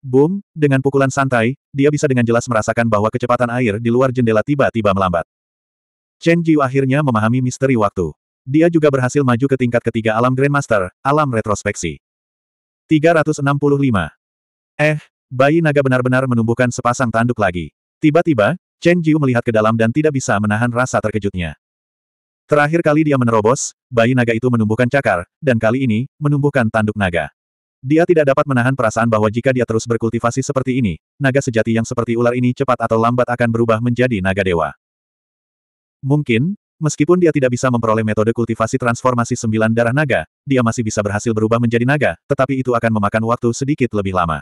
Boom, dengan pukulan santai, dia bisa dengan jelas merasakan bahwa kecepatan air di luar jendela tiba-tiba melambat. Chen Jiu akhirnya memahami misteri waktu. Dia juga berhasil maju ke tingkat ketiga alam Grandmaster, alam retrospeksi. 365. Eh, bayi naga benar-benar menumbuhkan sepasang tanduk lagi. Tiba-tiba, Chen Jiu melihat ke dalam dan tidak bisa menahan rasa terkejutnya. Terakhir kali dia menerobos, bayi naga itu menumbuhkan cakar, dan kali ini, menumbuhkan tanduk naga. Dia tidak dapat menahan perasaan bahwa jika dia terus berkultivasi seperti ini, naga sejati yang seperti ular ini cepat atau lambat akan berubah menjadi naga dewa. Mungkin, meskipun dia tidak bisa memperoleh metode kultivasi transformasi sembilan darah naga, dia masih bisa berhasil berubah menjadi naga, tetapi itu akan memakan waktu sedikit lebih lama.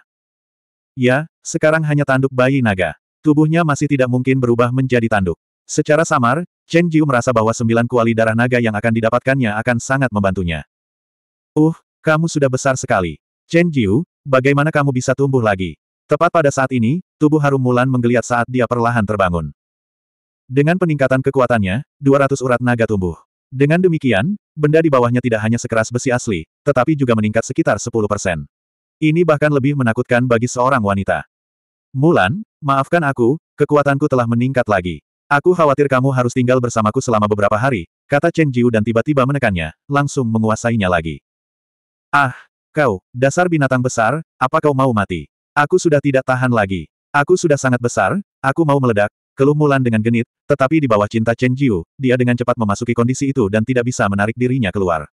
Ya, sekarang hanya tanduk bayi naga. Tubuhnya masih tidak mungkin berubah menjadi tanduk. Secara samar, Chen Jiu merasa bahwa sembilan kuali darah naga yang akan didapatkannya akan sangat membantunya. Uh, kamu sudah besar sekali. Chen Jiu, bagaimana kamu bisa tumbuh lagi? Tepat pada saat ini, tubuh harum Mulan menggeliat saat dia perlahan terbangun. Dengan peningkatan kekuatannya, 200 urat naga tumbuh. Dengan demikian, benda di bawahnya tidak hanya sekeras besi asli, tetapi juga meningkat sekitar 10%. Ini bahkan lebih menakutkan bagi seorang wanita. Mulan, maafkan aku, kekuatanku telah meningkat lagi. Aku khawatir kamu harus tinggal bersamaku selama beberapa hari, kata Chen Jiu dan tiba-tiba menekannya, langsung menguasainya lagi. Ah, kau, dasar binatang besar, apa kau mau mati? Aku sudah tidak tahan lagi. Aku sudah sangat besar, aku mau meledak, keluh Mulan dengan genit, tetapi di bawah cinta Chen Jiu, dia dengan cepat memasuki kondisi itu dan tidak bisa menarik dirinya keluar.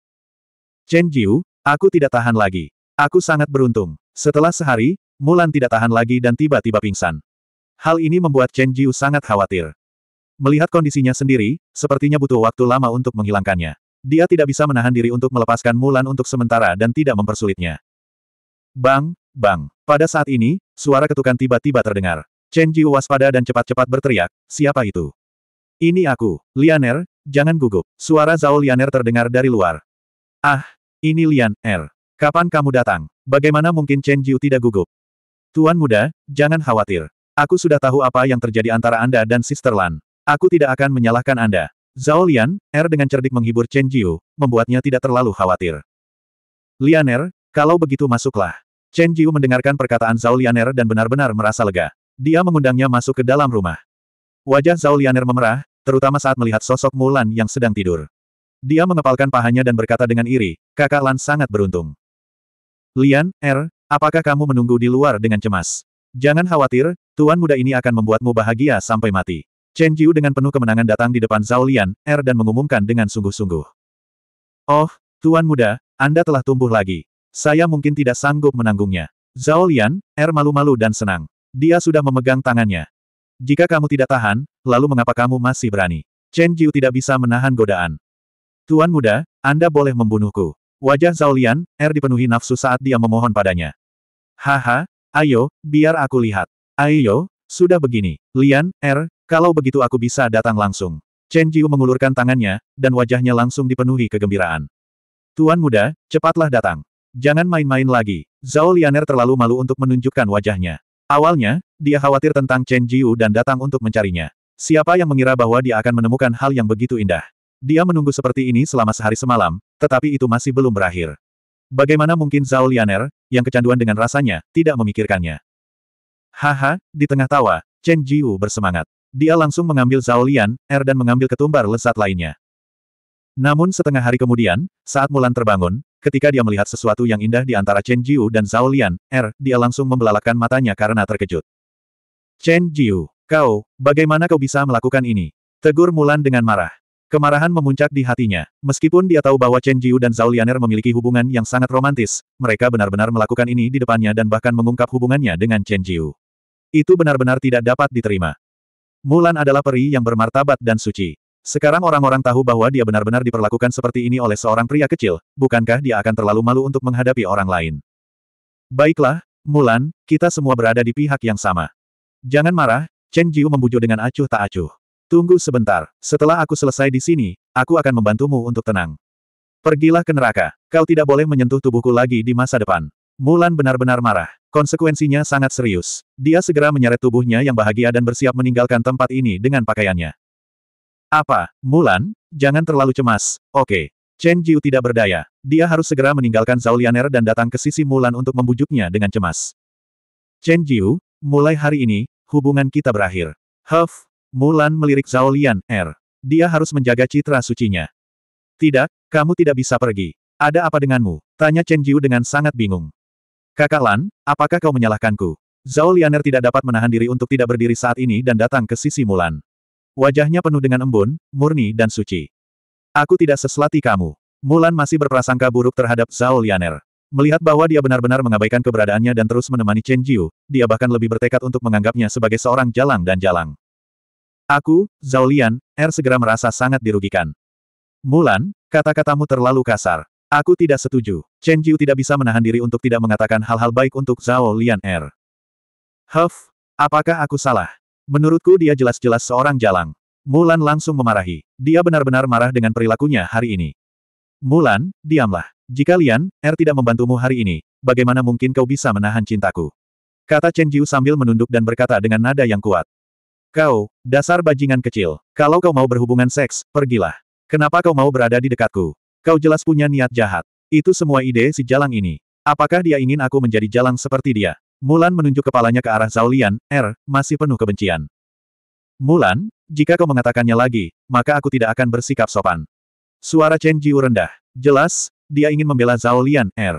Chen Jiu, aku tidak tahan lagi. Aku sangat beruntung. Setelah sehari, Mulan tidak tahan lagi dan tiba-tiba pingsan. Hal ini membuat Chen Jiu sangat khawatir. Melihat kondisinya sendiri, sepertinya butuh waktu lama untuk menghilangkannya. Dia tidak bisa menahan diri untuk melepaskan Mulan untuk sementara dan tidak mempersulitnya. Bang, bang. Pada saat ini, suara ketukan tiba-tiba terdengar. Chen Jiu waspada dan cepat-cepat berteriak, siapa itu? Ini aku, Lianer, jangan gugup. Suara Zhao Lianer terdengar dari luar. Ah, ini Lian Er. Kapan kamu datang? Bagaimana mungkin Chen Jiu tidak gugup? Tuan muda, jangan khawatir. Aku sudah tahu apa yang terjadi antara Anda dan Sister Lan. Aku tidak akan menyalahkan Anda. Zhao Lian, Er dengan cerdik menghibur Chen Jiu, membuatnya tidak terlalu khawatir. Lian Er, kalau begitu masuklah. Chen Jiu mendengarkan perkataan Zhao Lian Er dan benar-benar merasa lega. Dia mengundangnya masuk ke dalam rumah. Wajah Zhao Lian Er memerah, terutama saat melihat sosok Mulan yang sedang tidur. Dia mengepalkan pahanya dan berkata dengan iri, kakak Lan sangat beruntung. Lian, Er, apakah kamu menunggu di luar dengan cemas? Jangan khawatir, tuan muda ini akan membuatmu bahagia sampai mati. Chen Jiu dengan penuh kemenangan datang di depan Zhao Lian, Er dan mengumumkan dengan sungguh-sungguh. Oh, Tuan Muda, Anda telah tumbuh lagi. Saya mungkin tidak sanggup menanggungnya. Zhao Lian, Er malu-malu dan senang. Dia sudah memegang tangannya. Jika kamu tidak tahan, lalu mengapa kamu masih berani? Chen Jiu tidak bisa menahan godaan. Tuan Muda, Anda boleh membunuhku. Wajah Zhao Lian, Er dipenuhi nafsu saat dia memohon padanya. Haha, ayo, biar aku lihat. Ayo, sudah begini. Lian, Er, kalau begitu aku bisa datang langsung. Chen Jiu mengulurkan tangannya, dan wajahnya langsung dipenuhi kegembiraan. Tuan muda, cepatlah datang. Jangan main-main lagi. Zhao Lianer terlalu malu untuk menunjukkan wajahnya. Awalnya, dia khawatir tentang Chen Jiu dan datang untuk mencarinya. Siapa yang mengira bahwa dia akan menemukan hal yang begitu indah? Dia menunggu seperti ini selama sehari semalam, tetapi itu masih belum berakhir. Bagaimana mungkin Zhao Lianer, yang kecanduan dengan rasanya, tidak memikirkannya? Haha, di tengah tawa, Chen Jiu bersemangat. Dia langsung mengambil Zhao Lian, Er dan mengambil ketumbar lesat lainnya. Namun setengah hari kemudian, saat Mulan terbangun, ketika dia melihat sesuatu yang indah di antara Chen Jiu dan Zhao Lian, Er, dia langsung membelalakan matanya karena terkejut. Chen Jiu, kau, bagaimana kau bisa melakukan ini? Tegur Mulan dengan marah. Kemarahan memuncak di hatinya. Meskipun dia tahu bahwa Chen Jiu dan Zhao Lianer memiliki hubungan yang sangat romantis, mereka benar-benar melakukan ini di depannya dan bahkan mengungkap hubungannya dengan Chen Jiu. Itu benar-benar tidak dapat diterima. Mulan adalah peri yang bermartabat dan suci. Sekarang orang-orang tahu bahwa dia benar-benar diperlakukan seperti ini oleh seorang pria kecil, bukankah dia akan terlalu malu untuk menghadapi orang lain? Baiklah, Mulan, kita semua berada di pihak yang sama. Jangan marah, Chen Jiu membujuk dengan acuh tak acuh. Tunggu sebentar, setelah aku selesai di sini, aku akan membantumu untuk tenang. Pergilah ke neraka, kau tidak boleh menyentuh tubuhku lagi di masa depan. Mulan benar-benar marah. Konsekuensinya sangat serius. Dia segera menyeret tubuhnya yang bahagia dan bersiap meninggalkan tempat ini dengan pakaiannya. Apa, Mulan? Jangan terlalu cemas. Oke. Chen Jiu tidak berdaya. Dia harus segera meninggalkan Zhao Lianer dan datang ke sisi Mulan untuk membujuknya dengan cemas. Chen Jiu, mulai hari ini, hubungan kita berakhir. Huff, Mulan melirik Zhao Lianer. Dia harus menjaga citra sucinya. Tidak, kamu tidak bisa pergi. Ada apa denganmu? Tanya Chen Jiu dengan sangat bingung. Kakak Lan, apakah kau menyalahkanku? Zhao Lianer tidak dapat menahan diri untuk tidak berdiri saat ini dan datang ke sisi Mulan. Wajahnya penuh dengan embun, murni dan suci. Aku tidak seslati kamu. Mulan masih berprasangka buruk terhadap Zhao Lianer. Melihat bahwa dia benar-benar mengabaikan keberadaannya dan terus menemani Chen Jiu, dia bahkan lebih bertekad untuk menganggapnya sebagai seorang jalang dan jalang. Aku, Zhao Lian, Er segera merasa sangat dirugikan. Mulan, kata-katamu terlalu kasar. Aku tidak setuju. Chen Jiu tidak bisa menahan diri untuk tidak mengatakan hal-hal baik untuk Zhao Lian Er. Huff, apakah aku salah? Menurutku dia jelas-jelas seorang jalang. Mulan langsung memarahi. Dia benar-benar marah dengan perilakunya hari ini. Mulan, diamlah. Jika Lian, Er tidak membantumu hari ini, bagaimana mungkin kau bisa menahan cintaku? Kata Chen Jiu sambil menunduk dan berkata dengan nada yang kuat. Kau, dasar bajingan kecil, kalau kau mau berhubungan seks, pergilah. Kenapa kau mau berada di dekatku? Kau jelas punya niat jahat. Itu semua ide si jalang ini. Apakah dia ingin aku menjadi jalang seperti dia? Mulan menunjuk kepalanya ke arah Zaulian, R, er, masih penuh kebencian. Mulan, jika kau mengatakannya lagi, maka aku tidak akan bersikap sopan. Suara Chen Jiu rendah. Jelas, dia ingin membela Zaulian, R. Er.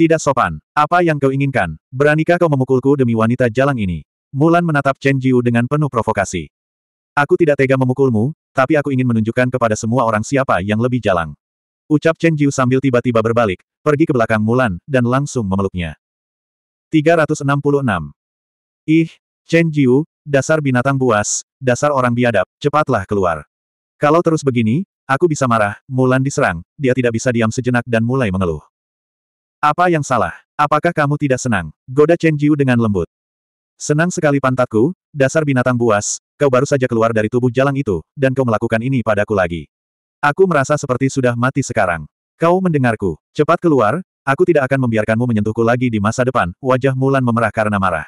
Tidak sopan. Apa yang kau inginkan? Beranikah kau memukulku demi wanita jalang ini? Mulan menatap Chen Jiu dengan penuh provokasi. Aku tidak tega memukulmu, tapi aku ingin menunjukkan kepada semua orang siapa yang lebih jalang. Ucap Chen Jiu sambil tiba-tiba berbalik, pergi ke belakang Mulan, dan langsung memeluknya. 366. Ih, Chen Jiu, dasar binatang buas, dasar orang biadab, cepatlah keluar. Kalau terus begini, aku bisa marah, Mulan diserang, dia tidak bisa diam sejenak dan mulai mengeluh. Apa yang salah? Apakah kamu tidak senang? Goda Chen Jiu dengan lembut. Senang sekali pantatku, dasar binatang buas, kau baru saja keluar dari tubuh jalang itu, dan kau melakukan ini padaku lagi. Aku merasa seperti sudah mati sekarang. Kau mendengarku. Cepat keluar, aku tidak akan membiarkanmu menyentuhku lagi di masa depan. Wajah Mulan memerah karena marah.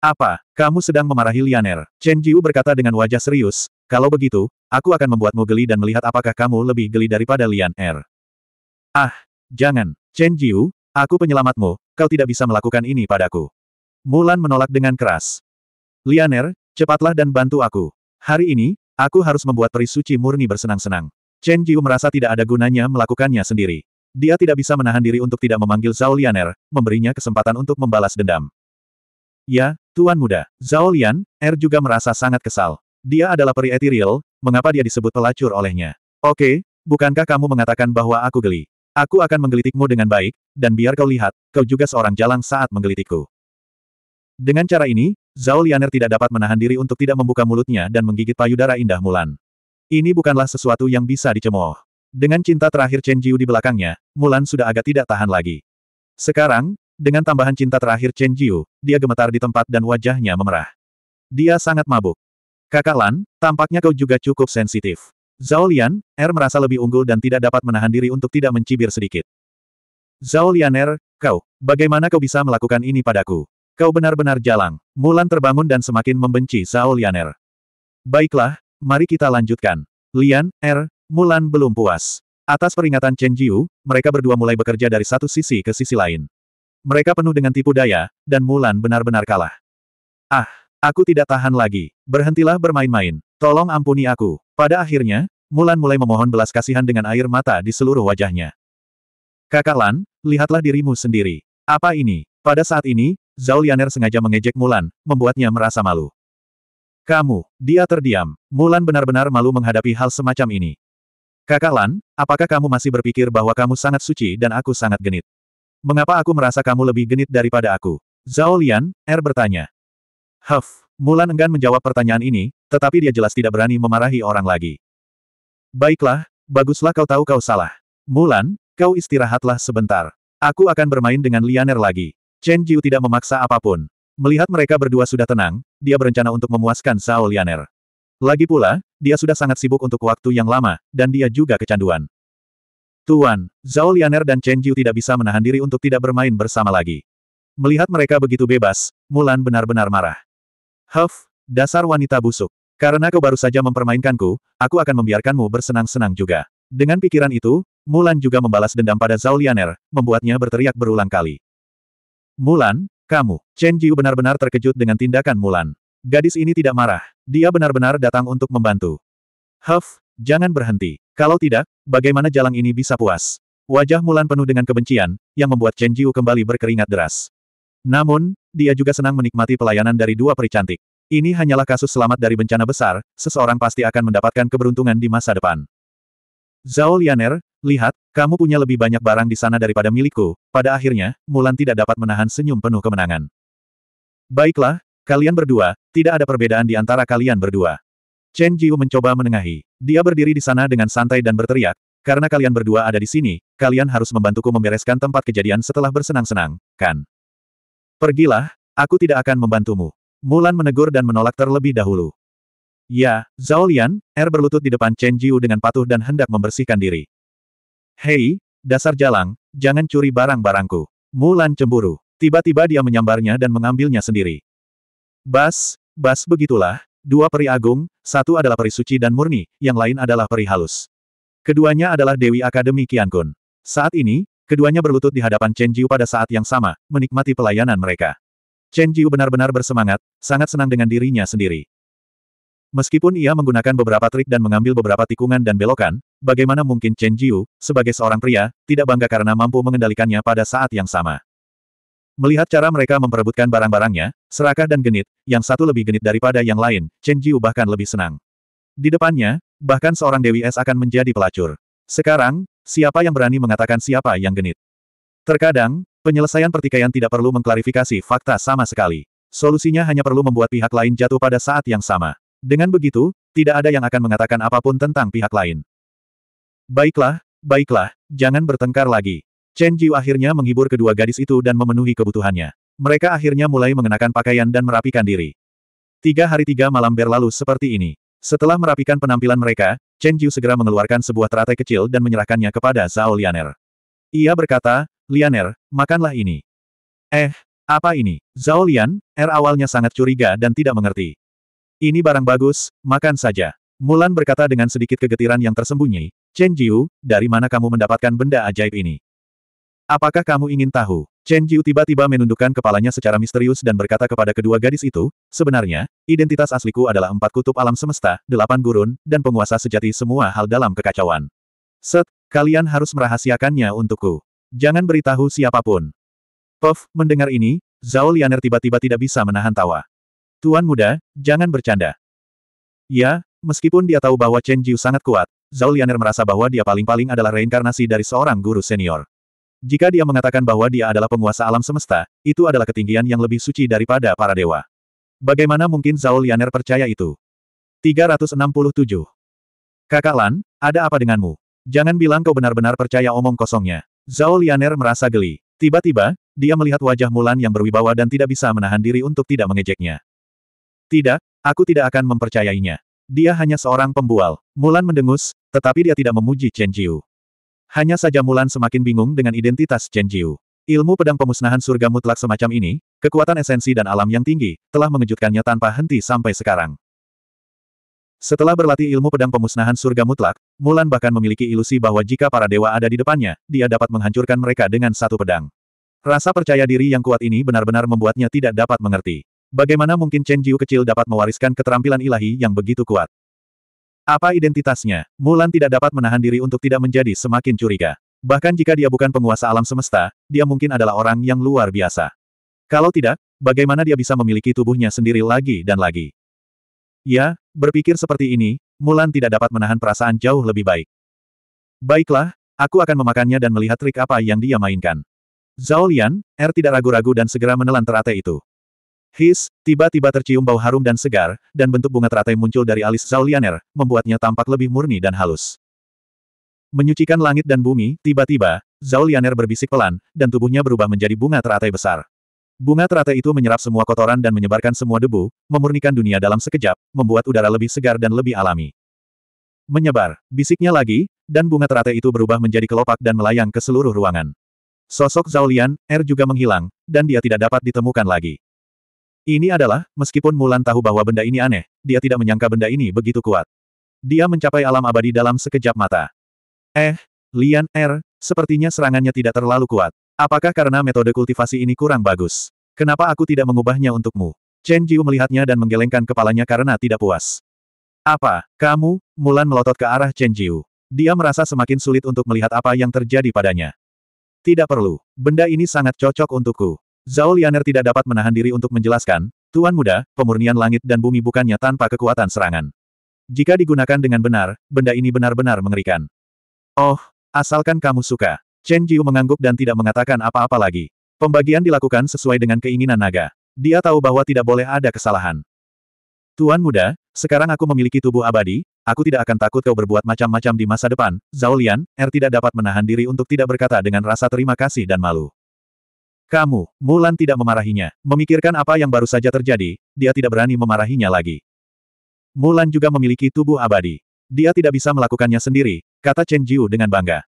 Apa, kamu sedang memarahi Lianer? Chen Jiu berkata dengan wajah serius, kalau begitu, aku akan membuatmu geli dan melihat apakah kamu lebih geli daripada Lianer. Ah, jangan, Chen Jiu, aku penyelamatmu, kau tidak bisa melakukan ini padaku. Mulan menolak dengan keras. Lianer, cepatlah dan bantu aku. Hari ini, Aku harus membuat peri suci murni bersenang-senang. Chen Jiu merasa tidak ada gunanya melakukannya sendiri. Dia tidak bisa menahan diri untuk tidak memanggil Zhao Lianer, memberinya kesempatan untuk membalas dendam. Ya, Tuan Muda, Zhao Lian, Er juga merasa sangat kesal. Dia adalah peri etiril, mengapa dia disebut pelacur olehnya? Oke, bukankah kamu mengatakan bahwa aku geli? Aku akan menggelitikmu dengan baik, dan biar kau lihat, kau juga seorang jalang saat menggelitikku. Dengan cara ini, Zhao Lianer tidak dapat menahan diri untuk tidak membuka mulutnya dan menggigit payudara indah Mulan. Ini bukanlah sesuatu yang bisa dicemooh. Dengan cinta terakhir Chen Jiu di belakangnya, Mulan sudah agak tidak tahan lagi. Sekarang, dengan tambahan cinta terakhir Chen Jiu, dia gemetar di tempat dan wajahnya memerah. Dia sangat mabuk. Kakak Lan, tampaknya kau juga cukup sensitif. Zhao Lian, Er merasa lebih unggul dan tidak dapat menahan diri untuk tidak mencibir sedikit. Zhao Lian Er, kau, bagaimana kau bisa melakukan ini padaku? Kau benar-benar jalang! Mulan terbangun dan semakin membenci Zhao Lianer. Baiklah, mari kita lanjutkan. Lian, Er, Mulan belum puas. Atas peringatan Chen Jiu, mereka berdua mulai bekerja dari satu sisi ke sisi lain. Mereka penuh dengan tipu daya, dan Mulan benar-benar kalah. Ah, aku tidak tahan lagi. Berhentilah bermain-main. Tolong ampuni aku. Pada akhirnya, Mulan mulai memohon belas kasihan dengan air mata di seluruh wajahnya. Kakak Lan, lihatlah dirimu sendiri. Apa ini? Pada saat ini, Zhao Lianer sengaja mengejek Mulan, membuatnya merasa malu. Kamu, dia terdiam. Mulan benar-benar malu menghadapi hal semacam ini. Kakak Lan, apakah kamu masih berpikir bahwa kamu sangat suci dan aku sangat genit? Mengapa aku merasa kamu lebih genit daripada aku? Zhao Lian, Er bertanya. Huff, Mulan enggan menjawab pertanyaan ini, tetapi dia jelas tidak berani memarahi orang lagi. Baiklah, baguslah kau tahu kau salah. Mulan, kau istirahatlah sebentar. Aku akan bermain dengan Lianer lagi. Chen Jiu tidak memaksa apapun. Melihat mereka berdua sudah tenang, dia berencana untuk memuaskan Zhao Lianer. Lagi pula, dia sudah sangat sibuk untuk waktu yang lama, dan dia juga kecanduan. Tuan, Zhao Lianer dan Chen Jiu tidak bisa menahan diri untuk tidak bermain bersama lagi. Melihat mereka begitu bebas, Mulan benar-benar marah. Huff, dasar wanita busuk. Karena kau baru saja mempermainkanku, aku akan membiarkanmu bersenang-senang juga. Dengan pikiran itu, Mulan juga membalas dendam pada Zhao Lianer, membuatnya berteriak berulang kali. Mulan, kamu. Chen Jiu benar-benar terkejut dengan tindakan Mulan. Gadis ini tidak marah. Dia benar-benar datang untuk membantu. Huff, jangan berhenti. Kalau tidak, bagaimana jalan ini bisa puas? Wajah Mulan penuh dengan kebencian, yang membuat Chen Jiu kembali berkeringat deras. Namun, dia juga senang menikmati pelayanan dari dua peri cantik. Ini hanyalah kasus selamat dari bencana besar, seseorang pasti akan mendapatkan keberuntungan di masa depan. Zhao Lianer, Lihat, kamu punya lebih banyak barang di sana daripada milikku. Pada akhirnya, Mulan tidak dapat menahan senyum penuh kemenangan. Baiklah, kalian berdua, tidak ada perbedaan di antara kalian berdua. Chen Jiu mencoba menengahi. Dia berdiri di sana dengan santai dan berteriak, karena kalian berdua ada di sini, kalian harus membantuku membereskan tempat kejadian setelah bersenang-senang, kan? Pergilah, aku tidak akan membantumu. Mulan menegur dan menolak terlebih dahulu. Ya, Zhao Lian, Er berlutut di depan Chen Jiu dengan patuh dan hendak membersihkan diri. Hei, dasar jalang, jangan curi barang-barangku. Mulan cemburu. Tiba-tiba dia menyambarnya dan mengambilnya sendiri. Bas, bas begitulah, dua peri agung, satu adalah peri suci dan murni, yang lain adalah peri halus. Keduanya adalah Dewi Akademi Kun. Saat ini, keduanya berlutut di hadapan Chen Jiu pada saat yang sama, menikmati pelayanan mereka. Chen Jiu benar-benar bersemangat, sangat senang dengan dirinya sendiri. Meskipun ia menggunakan beberapa trik dan mengambil beberapa tikungan dan belokan, bagaimana mungkin Chen Jiu, sebagai seorang pria, tidak bangga karena mampu mengendalikannya pada saat yang sama. Melihat cara mereka memperebutkan barang-barangnya, serakah dan genit, yang satu lebih genit daripada yang lain, Chen Jiu bahkan lebih senang. Di depannya, bahkan seorang Dewi Es akan menjadi pelacur. Sekarang, siapa yang berani mengatakan siapa yang genit? Terkadang, penyelesaian pertikaian tidak perlu mengklarifikasi fakta sama sekali. Solusinya hanya perlu membuat pihak lain jatuh pada saat yang sama. Dengan begitu, tidak ada yang akan mengatakan apapun tentang pihak lain. Baiklah, baiklah, jangan bertengkar lagi. Chen Jiu akhirnya menghibur kedua gadis itu dan memenuhi kebutuhannya. Mereka akhirnya mulai mengenakan pakaian dan merapikan diri. Tiga hari tiga malam berlalu seperti ini. Setelah merapikan penampilan mereka, Chen Jiu segera mengeluarkan sebuah teratai kecil dan menyerahkannya kepada Zhao Lianer. Ia berkata, Lianer, makanlah ini. Eh, apa ini? Zhao Lian, R er awalnya sangat curiga dan tidak mengerti. Ini barang bagus, makan saja. Mulan berkata dengan sedikit kegetiran yang tersembunyi, Chen Jiu, dari mana kamu mendapatkan benda ajaib ini? Apakah kamu ingin tahu? Chen Jiu tiba-tiba menundukkan kepalanya secara misterius dan berkata kepada kedua gadis itu, sebenarnya, identitas asliku adalah empat kutub alam semesta, delapan gurun, dan penguasa sejati semua hal dalam kekacauan. Set, kalian harus merahasiakannya untukku. Jangan beritahu siapapun. Puff, mendengar ini, Zhao Lianer tiba-tiba tidak bisa menahan tawa. Tuan muda, jangan bercanda. Ya, meskipun dia tahu bahwa Chen Jiu sangat kuat, Zhao Lianer merasa bahwa dia paling-paling adalah reinkarnasi dari seorang guru senior. Jika dia mengatakan bahwa dia adalah penguasa alam semesta, itu adalah ketinggian yang lebih suci daripada para dewa. Bagaimana mungkin Zhao Lianer percaya itu? 367. Kakak Lan, ada apa denganmu? Jangan bilang kau benar-benar percaya omong kosongnya. Zhao Lianer merasa geli. Tiba-tiba, dia melihat wajah Mulan yang berwibawa dan tidak bisa menahan diri untuk tidak mengejeknya. Tidak, aku tidak akan mempercayainya. Dia hanya seorang pembual. Mulan mendengus, tetapi dia tidak memuji Chen Jiu. Hanya saja Mulan semakin bingung dengan identitas Chen Jiu. Ilmu pedang pemusnahan surga mutlak semacam ini, kekuatan esensi dan alam yang tinggi, telah mengejutkannya tanpa henti sampai sekarang. Setelah berlatih ilmu pedang pemusnahan surga mutlak, Mulan bahkan memiliki ilusi bahwa jika para dewa ada di depannya, dia dapat menghancurkan mereka dengan satu pedang. Rasa percaya diri yang kuat ini benar-benar membuatnya tidak dapat mengerti. Bagaimana mungkin Chen Jiu kecil dapat mewariskan keterampilan ilahi yang begitu kuat? Apa identitasnya? Mulan tidak dapat menahan diri untuk tidak menjadi semakin curiga. Bahkan jika dia bukan penguasa alam semesta, dia mungkin adalah orang yang luar biasa. Kalau tidak, bagaimana dia bisa memiliki tubuhnya sendiri lagi dan lagi? Ya, berpikir seperti ini, Mulan tidak dapat menahan perasaan jauh lebih baik. Baiklah, aku akan memakannya dan melihat trik apa yang dia mainkan. Zhao Lian, Er tidak ragu-ragu dan segera menelan teratai itu. His, tiba-tiba tercium bau harum dan segar, dan bentuk bunga teratai muncul dari alis Zaulianer, membuatnya tampak lebih murni dan halus. Menyucikan langit dan bumi, tiba-tiba, Zaulianer berbisik pelan, dan tubuhnya berubah menjadi bunga teratai besar. Bunga teratai itu menyerap semua kotoran dan menyebarkan semua debu, memurnikan dunia dalam sekejap, membuat udara lebih segar dan lebih alami. Menyebar, bisiknya lagi, dan bunga teratai itu berubah menjadi kelopak dan melayang ke seluruh ruangan. Sosok Zaulian, Er juga menghilang, dan dia tidak dapat ditemukan lagi. Ini adalah, meskipun Mulan tahu bahwa benda ini aneh, dia tidak menyangka benda ini begitu kuat. Dia mencapai alam abadi dalam sekejap mata. Eh, Lian Er, sepertinya serangannya tidak terlalu kuat. Apakah karena metode kultivasi ini kurang bagus? Kenapa aku tidak mengubahnya untukmu? Chen Jiu melihatnya dan menggelengkan kepalanya karena tidak puas. Apa, kamu? Mulan melotot ke arah Chen Jiu. Dia merasa semakin sulit untuk melihat apa yang terjadi padanya. Tidak perlu. Benda ini sangat cocok untukku. Zhao Lianer tidak dapat menahan diri untuk menjelaskan, Tuan Muda, pemurnian langit dan bumi bukannya tanpa kekuatan serangan. Jika digunakan dengan benar, benda ini benar-benar mengerikan. Oh, asalkan kamu suka. Chen Jiu mengangguk dan tidak mengatakan apa-apa lagi. Pembagian dilakukan sesuai dengan keinginan naga. Dia tahu bahwa tidak boleh ada kesalahan. Tuan muda, sekarang aku memiliki tubuh abadi, aku tidak akan takut kau berbuat macam-macam di masa depan. Zhao Lian, Er tidak dapat menahan diri untuk tidak berkata dengan rasa terima kasih dan malu. Kamu, Mulan tidak memarahinya. Memikirkan apa yang baru saja terjadi, dia tidak berani memarahinya lagi. Mulan juga memiliki tubuh abadi. Dia tidak bisa melakukannya sendiri, kata Chen Jiu dengan bangga.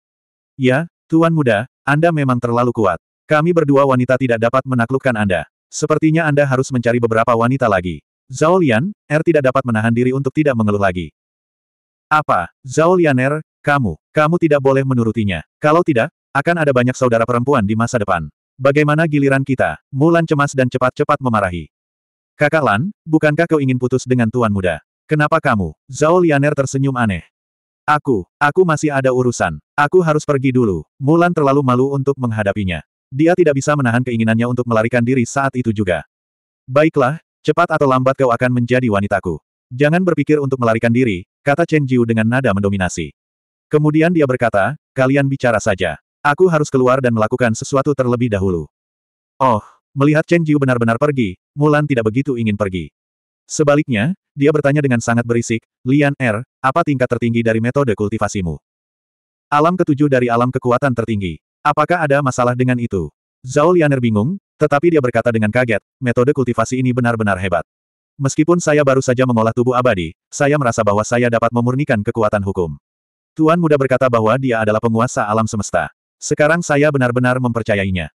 Ya, Tuan Muda, Anda memang terlalu kuat. Kami berdua wanita tidak dapat menaklukkan Anda. Sepertinya Anda harus mencari beberapa wanita lagi. Zhao Lian, Er tidak dapat menahan diri untuk tidak mengeluh lagi. Apa, Zhao Lian Er, kamu, kamu tidak boleh menurutinya. Kalau tidak, akan ada banyak saudara perempuan di masa depan. Bagaimana giliran kita? Mulan cemas dan cepat-cepat memarahi. Kakak Lan, bukankah kau ingin putus dengan tuan muda? Kenapa kamu? Zhao Lianer tersenyum aneh. Aku, aku masih ada urusan. Aku harus pergi dulu. Mulan terlalu malu untuk menghadapinya. Dia tidak bisa menahan keinginannya untuk melarikan diri saat itu juga. Baiklah, cepat atau lambat kau akan menjadi wanitaku. Jangan berpikir untuk melarikan diri, kata Chen Jiu dengan nada mendominasi. Kemudian dia berkata, kalian bicara saja. Aku harus keluar dan melakukan sesuatu terlebih dahulu. Oh, melihat Chen Jiu benar-benar pergi, Mulan tidak begitu ingin pergi. Sebaliknya, dia bertanya dengan sangat berisik, Lian Er, apa tingkat tertinggi dari metode kultivasimu? Alam ketujuh dari alam kekuatan tertinggi. Apakah ada masalah dengan itu? Zhao Lianer bingung, tetapi dia berkata dengan kaget, metode kultivasi ini benar-benar hebat. Meskipun saya baru saja mengolah tubuh abadi, saya merasa bahwa saya dapat memurnikan kekuatan hukum. Tuan muda berkata bahwa dia adalah penguasa alam semesta. Sekarang saya benar-benar mempercayainya.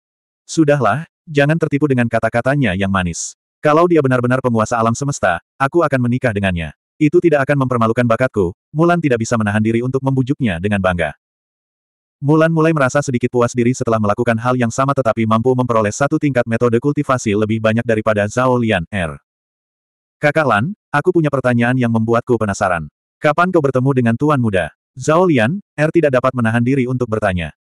Sudahlah, jangan tertipu dengan kata-katanya yang manis. Kalau dia benar-benar penguasa alam semesta, aku akan menikah dengannya. Itu tidak akan mempermalukan bakatku, Mulan tidak bisa menahan diri untuk membujuknya dengan bangga. Mulan mulai merasa sedikit puas diri setelah melakukan hal yang sama tetapi mampu memperoleh satu tingkat metode kultivasi lebih banyak daripada Zhao Lian Er. Kakak Lan, aku punya pertanyaan yang membuatku penasaran. Kapan kau bertemu dengan Tuan Muda? Zhao Lian, Er tidak dapat menahan diri untuk bertanya.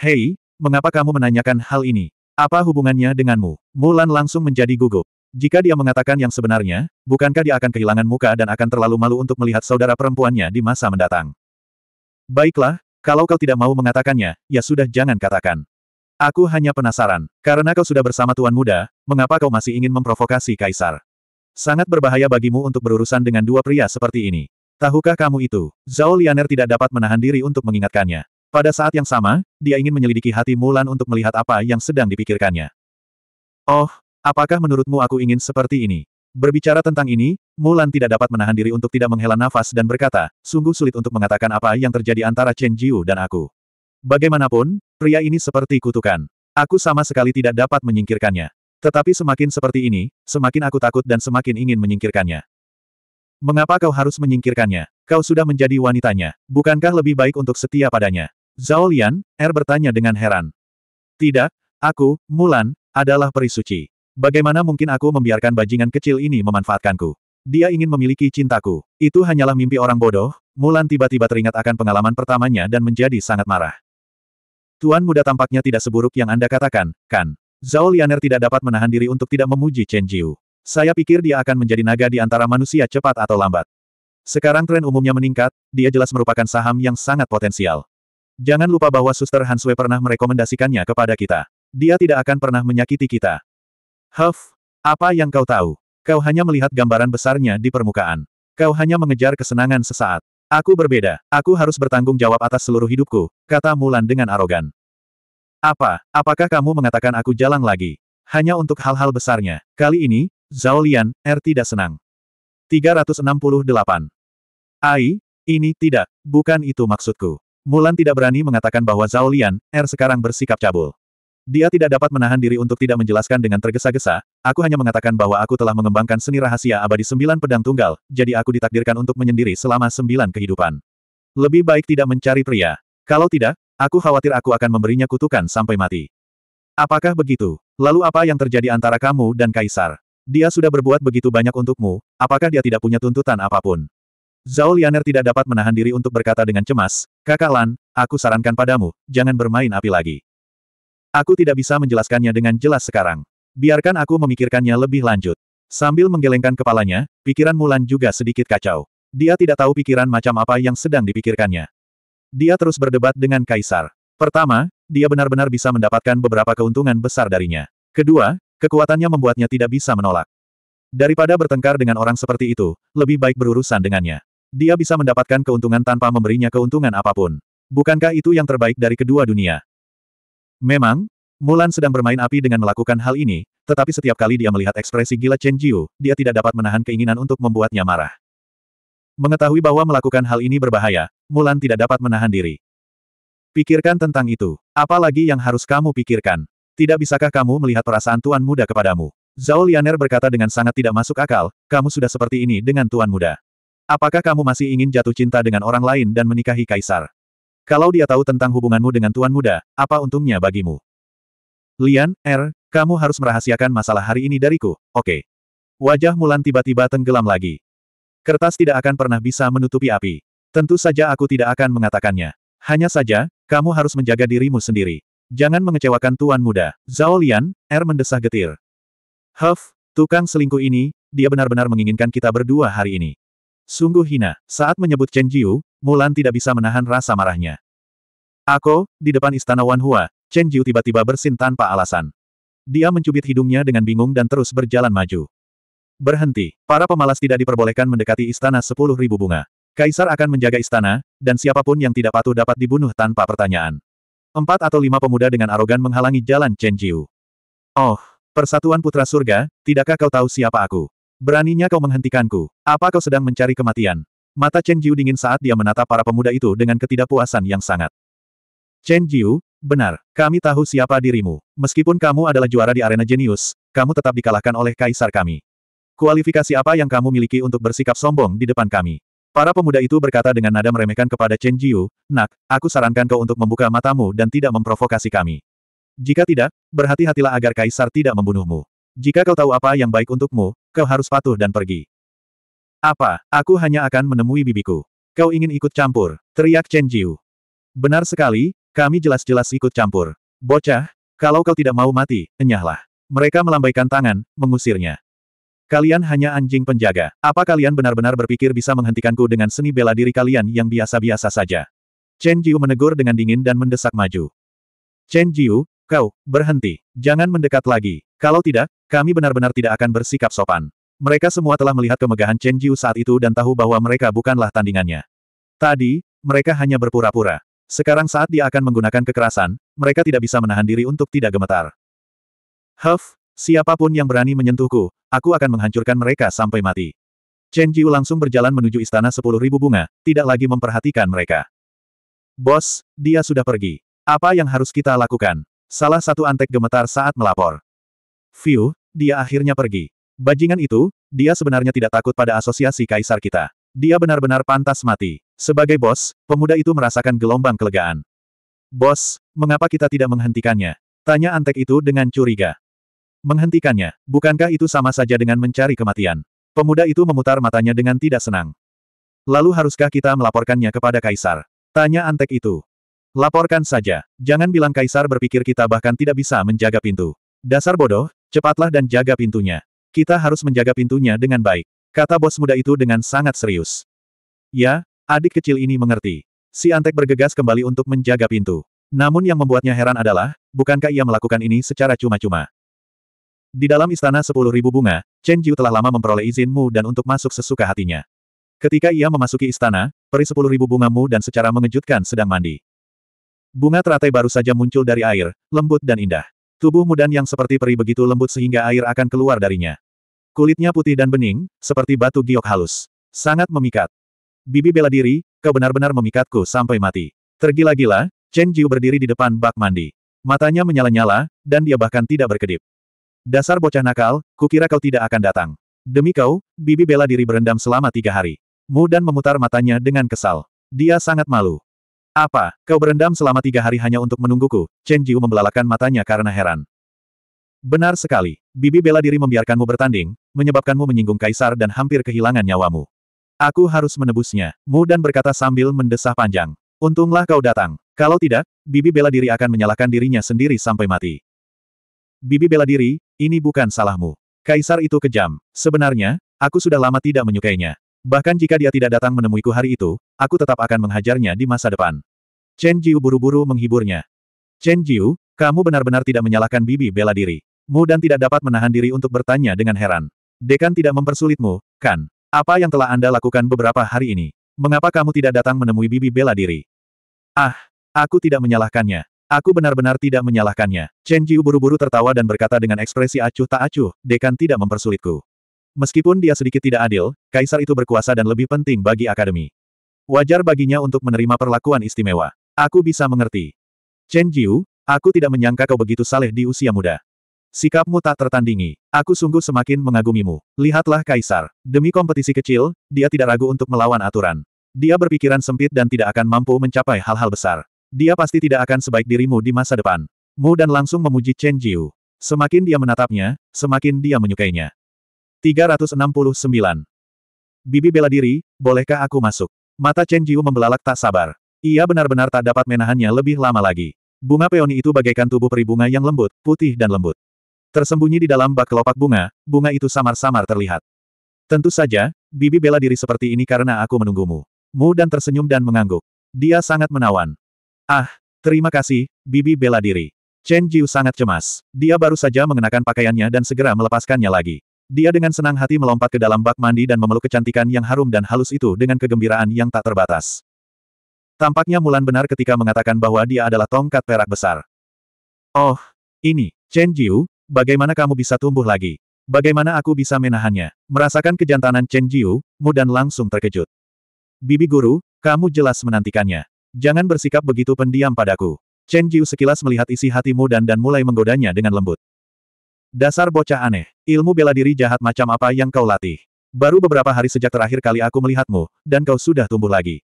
Hei, mengapa kamu menanyakan hal ini? Apa hubungannya denganmu? Mulan langsung menjadi gugup. Jika dia mengatakan yang sebenarnya, bukankah dia akan kehilangan muka dan akan terlalu malu untuk melihat saudara perempuannya di masa mendatang? Baiklah, kalau kau tidak mau mengatakannya, ya sudah jangan katakan. Aku hanya penasaran, karena kau sudah bersama Tuan Muda, mengapa kau masih ingin memprovokasi Kaisar? Sangat berbahaya bagimu untuk berurusan dengan dua pria seperti ini. Tahukah kamu itu? Zhao Lianer tidak dapat menahan diri untuk mengingatkannya. Pada saat yang sama, dia ingin menyelidiki hati Mulan untuk melihat apa yang sedang dipikirkannya. Oh, apakah menurutmu aku ingin seperti ini? Berbicara tentang ini, Mulan tidak dapat menahan diri untuk tidak menghela nafas dan berkata, sungguh sulit untuk mengatakan apa yang terjadi antara Chen Jiu dan aku. Bagaimanapun, pria ini seperti kutukan. Aku sama sekali tidak dapat menyingkirkannya. Tetapi semakin seperti ini, semakin aku takut dan semakin ingin menyingkirkannya. Mengapa kau harus menyingkirkannya? Kau sudah menjadi wanitanya. Bukankah lebih baik untuk setia padanya? Zhao Lian, Er bertanya dengan heran. Tidak, aku, Mulan, adalah peri suci. Bagaimana mungkin aku membiarkan bajingan kecil ini memanfaatkanku? Dia ingin memiliki cintaku. Itu hanyalah mimpi orang bodoh, Mulan tiba-tiba teringat akan pengalaman pertamanya dan menjadi sangat marah. Tuan muda tampaknya tidak seburuk yang Anda katakan, kan? Zhao Lianer tidak dapat menahan diri untuk tidak memuji Chen Jiu. Saya pikir dia akan menjadi naga di antara manusia cepat atau lambat. Sekarang tren umumnya meningkat, dia jelas merupakan saham yang sangat potensial. Jangan lupa bahwa Suster Hanswe pernah merekomendasikannya kepada kita. Dia tidak akan pernah menyakiti kita. Huff, apa yang kau tahu? Kau hanya melihat gambaran besarnya di permukaan. Kau hanya mengejar kesenangan sesaat. Aku berbeda, aku harus bertanggung jawab atas seluruh hidupku, kata Mulan dengan arogan. Apa, apakah kamu mengatakan aku jalan lagi? Hanya untuk hal-hal besarnya. Kali ini, Zhao Lian, R tidak senang. 368. Ai, ini tidak, bukan itu maksudku. Mulan tidak berani mengatakan bahwa Zhao Lian, Er sekarang bersikap cabul. Dia tidak dapat menahan diri untuk tidak menjelaskan dengan tergesa-gesa, aku hanya mengatakan bahwa aku telah mengembangkan seni rahasia abadi sembilan pedang tunggal, jadi aku ditakdirkan untuk menyendiri selama sembilan kehidupan. Lebih baik tidak mencari pria. Kalau tidak, aku khawatir aku akan memberinya kutukan sampai mati. Apakah begitu? Lalu apa yang terjadi antara kamu dan Kaisar? Dia sudah berbuat begitu banyak untukmu, apakah dia tidak punya tuntutan apapun? Zhao Lianer tidak dapat menahan diri untuk berkata dengan cemas, Kakak Lan, aku sarankan padamu, jangan bermain api lagi. Aku tidak bisa menjelaskannya dengan jelas sekarang. Biarkan aku memikirkannya lebih lanjut. Sambil menggelengkan kepalanya, pikiran Mulan juga sedikit kacau. Dia tidak tahu pikiran macam apa yang sedang dipikirkannya. Dia terus berdebat dengan Kaisar. Pertama, dia benar-benar bisa mendapatkan beberapa keuntungan besar darinya. Kedua, kekuatannya membuatnya tidak bisa menolak. Daripada bertengkar dengan orang seperti itu, lebih baik berurusan dengannya. Dia bisa mendapatkan keuntungan tanpa memberinya keuntungan apapun. Bukankah itu yang terbaik dari kedua dunia? Memang, Mulan sedang bermain api dengan melakukan hal ini, tetapi setiap kali dia melihat ekspresi gila Chen Jiu, dia tidak dapat menahan keinginan untuk membuatnya marah. Mengetahui bahwa melakukan hal ini berbahaya, Mulan tidak dapat menahan diri. Pikirkan tentang itu. Apalagi yang harus kamu pikirkan? Tidak bisakah kamu melihat perasaan tuan muda kepadamu? Zhao Lianer berkata dengan sangat tidak masuk akal, kamu sudah seperti ini dengan tuan muda. Apakah kamu masih ingin jatuh cinta dengan orang lain dan menikahi kaisar? Kalau dia tahu tentang hubunganmu dengan tuan muda, apa untungnya bagimu? Lian, R, er, kamu harus merahasiakan masalah hari ini dariku, oke. Okay. Wajah Mulan tiba-tiba tenggelam lagi. Kertas tidak akan pernah bisa menutupi api. Tentu saja aku tidak akan mengatakannya. Hanya saja, kamu harus menjaga dirimu sendiri. Jangan mengecewakan tuan muda. Zhao Lian, R er mendesah getir. Huff, tukang selingkuh ini, dia benar-benar menginginkan kita berdua hari ini. Sungguh hina, saat menyebut Chen Jiu, Mulan tidak bisa menahan rasa marahnya. Ako, di depan istana Wanhua, Chen Jiu tiba-tiba bersin tanpa alasan. Dia mencubit hidungnya dengan bingung dan terus berjalan maju. Berhenti, para pemalas tidak diperbolehkan mendekati istana sepuluh ribu bunga. Kaisar akan menjaga istana, dan siapapun yang tidak patuh dapat dibunuh tanpa pertanyaan. Empat atau lima pemuda dengan arogan menghalangi jalan Chen Jiu. Oh, persatuan putra surga, tidakkah kau tahu siapa aku? Beraninya kau menghentikanku. Apa kau sedang mencari kematian? Mata Chen Jiu dingin saat dia menatap para pemuda itu dengan ketidakpuasan yang sangat. Chen Jiu, benar, kami tahu siapa dirimu. Meskipun kamu adalah juara di arena jenius, kamu tetap dikalahkan oleh kaisar kami. Kualifikasi apa yang kamu miliki untuk bersikap sombong di depan kami? Para pemuda itu berkata dengan nada meremehkan kepada Chen Jiu, Nak, aku sarankan kau untuk membuka matamu dan tidak memprovokasi kami. Jika tidak, berhati-hatilah agar kaisar tidak membunuhmu. Jika kau tahu apa yang baik untukmu, kau harus patuh dan pergi. Apa, aku hanya akan menemui bibiku. Kau ingin ikut campur, teriak Chen Jiu. Benar sekali, kami jelas-jelas ikut campur. Bocah, kalau kau tidak mau mati, enyahlah. Mereka melambaikan tangan, mengusirnya. Kalian hanya anjing penjaga. Apa kalian benar-benar berpikir bisa menghentikanku dengan seni bela diri kalian yang biasa-biasa saja? Chen Jiu menegur dengan dingin dan mendesak maju. Chen Jiu, kau, berhenti. Jangan mendekat lagi. Kalau tidak, kami benar-benar tidak akan bersikap sopan. Mereka semua telah melihat kemegahan Chen Jiu saat itu dan tahu bahwa mereka bukanlah tandingannya. Tadi, mereka hanya berpura-pura. Sekarang saat dia akan menggunakan kekerasan, mereka tidak bisa menahan diri untuk tidak gemetar. Huff, siapapun yang berani menyentuhku, aku akan menghancurkan mereka sampai mati. Chen Jiu langsung berjalan menuju istana sepuluh ribu bunga, tidak lagi memperhatikan mereka. Bos, dia sudah pergi. Apa yang harus kita lakukan? Salah satu antek gemetar saat melapor. Fiu, dia akhirnya pergi. Bajingan itu, dia sebenarnya tidak takut pada asosiasi kaisar kita. Dia benar-benar pantas mati. Sebagai bos, pemuda itu merasakan gelombang kelegaan. Bos, mengapa kita tidak menghentikannya? Tanya antek itu dengan curiga. Menghentikannya, bukankah itu sama saja dengan mencari kematian? Pemuda itu memutar matanya dengan tidak senang. Lalu haruskah kita melaporkannya kepada kaisar? Tanya antek itu. Laporkan saja, jangan bilang kaisar berpikir kita bahkan tidak bisa menjaga pintu. Dasar bodoh, Cepatlah dan jaga pintunya. Kita harus menjaga pintunya dengan baik. Kata bos muda itu dengan sangat serius. Ya, adik kecil ini mengerti. Si Antek bergegas kembali untuk menjaga pintu. Namun yang membuatnya heran adalah, bukankah ia melakukan ini secara cuma-cuma? Di dalam istana sepuluh ribu bunga, Chen Jiu telah lama memperoleh izinmu dan untuk masuk sesuka hatinya. Ketika ia memasuki istana, peri sepuluh ribu bunga Mu dan secara mengejutkan sedang mandi. Bunga teratai baru saja muncul dari air, lembut dan indah. Tubuh mudan yang seperti peri begitu lembut sehingga air akan keluar darinya. Kulitnya putih dan bening, seperti batu giok halus. Sangat memikat. Bibi bela diri, kau benar-benar memikatku sampai mati. Tergila-gila, Chen Jiu berdiri di depan bak mandi. Matanya menyala-nyala, dan dia bahkan tidak berkedip. Dasar bocah nakal, kukira kau tidak akan datang. Demi kau, Bibi bela diri berendam selama tiga hari. Mudan memutar matanya dengan kesal. Dia sangat malu. Apa, kau berendam selama tiga hari hanya untuk menungguku? Chen Jiu membelalakan matanya karena heran. Benar sekali, bibi bela diri membiarkanmu bertanding, menyebabkanmu menyinggung kaisar dan hampir kehilangan nyawamu. Aku harus menebusnya, Mu dan berkata sambil mendesah panjang. Untunglah kau datang. Kalau tidak, bibi bela diri akan menyalahkan dirinya sendiri sampai mati. Bibi bela diri, ini bukan salahmu. Kaisar itu kejam. Sebenarnya, aku sudah lama tidak menyukainya. Bahkan jika dia tidak datang menemuiku hari itu, aku tetap akan menghajarnya di masa depan. Chen Jiu buru-buru menghiburnya. Chen Jiu, kamu benar-benar tidak menyalahkan bibi bela diri. Mu dan tidak dapat menahan diri untuk bertanya dengan heran. Dekan tidak mempersulitmu, kan? Apa yang telah Anda lakukan beberapa hari ini? Mengapa kamu tidak datang menemui bibi bela diri? Ah, aku tidak menyalahkannya. Aku benar-benar tidak menyalahkannya. Chen Jiu buru-buru tertawa dan berkata dengan ekspresi acuh tak acuh, Dekan tidak mempersulitku. Meskipun dia sedikit tidak adil, kaisar itu berkuasa dan lebih penting bagi akademi. Wajar baginya untuk menerima perlakuan istimewa. Aku bisa mengerti. Chen Jiu, aku tidak menyangka kau begitu saleh di usia muda. Sikapmu tak tertandingi. Aku sungguh semakin mengagumimu. Lihatlah Kaisar. Demi kompetisi kecil, dia tidak ragu untuk melawan aturan. Dia berpikiran sempit dan tidak akan mampu mencapai hal-hal besar. Dia pasti tidak akan sebaik dirimu di masa depan. Mu dan langsung memuji Chen Jiu. Semakin dia menatapnya, semakin dia menyukainya. 369. Bibi bela diri, bolehkah aku masuk? Mata Chen Jiu membelalak tak sabar. Ia benar-benar tak dapat menahannya lebih lama lagi. Bunga peoni itu bagaikan tubuh peri bunga yang lembut, putih dan lembut. Tersembunyi di dalam bak kelopak bunga, bunga itu samar-samar terlihat. Tentu saja, Bibi bela diri seperti ini karena aku menunggumu. Mu dan tersenyum dan mengangguk. Dia sangat menawan. Ah, terima kasih, Bibi bela diri. Chen Jiu sangat cemas. Dia baru saja mengenakan pakaiannya dan segera melepaskannya lagi. Dia dengan senang hati melompat ke dalam bak mandi dan memeluk kecantikan yang harum dan halus itu dengan kegembiraan yang tak terbatas. Tampaknya Mulan benar ketika mengatakan bahwa dia adalah tongkat perak besar. Oh, ini, Chen Jiu, bagaimana kamu bisa tumbuh lagi? Bagaimana aku bisa menahannya? Merasakan kejantanan Chen Jiu, Mudan langsung terkejut. Bibi Guru, kamu jelas menantikannya. Jangan bersikap begitu pendiam padaku. Chen Jiu sekilas melihat isi hatimu Mudan dan mulai menggodanya dengan lembut. Dasar bocah aneh, ilmu bela diri jahat macam apa yang kau latih. Baru beberapa hari sejak terakhir kali aku melihatmu, dan kau sudah tumbuh lagi.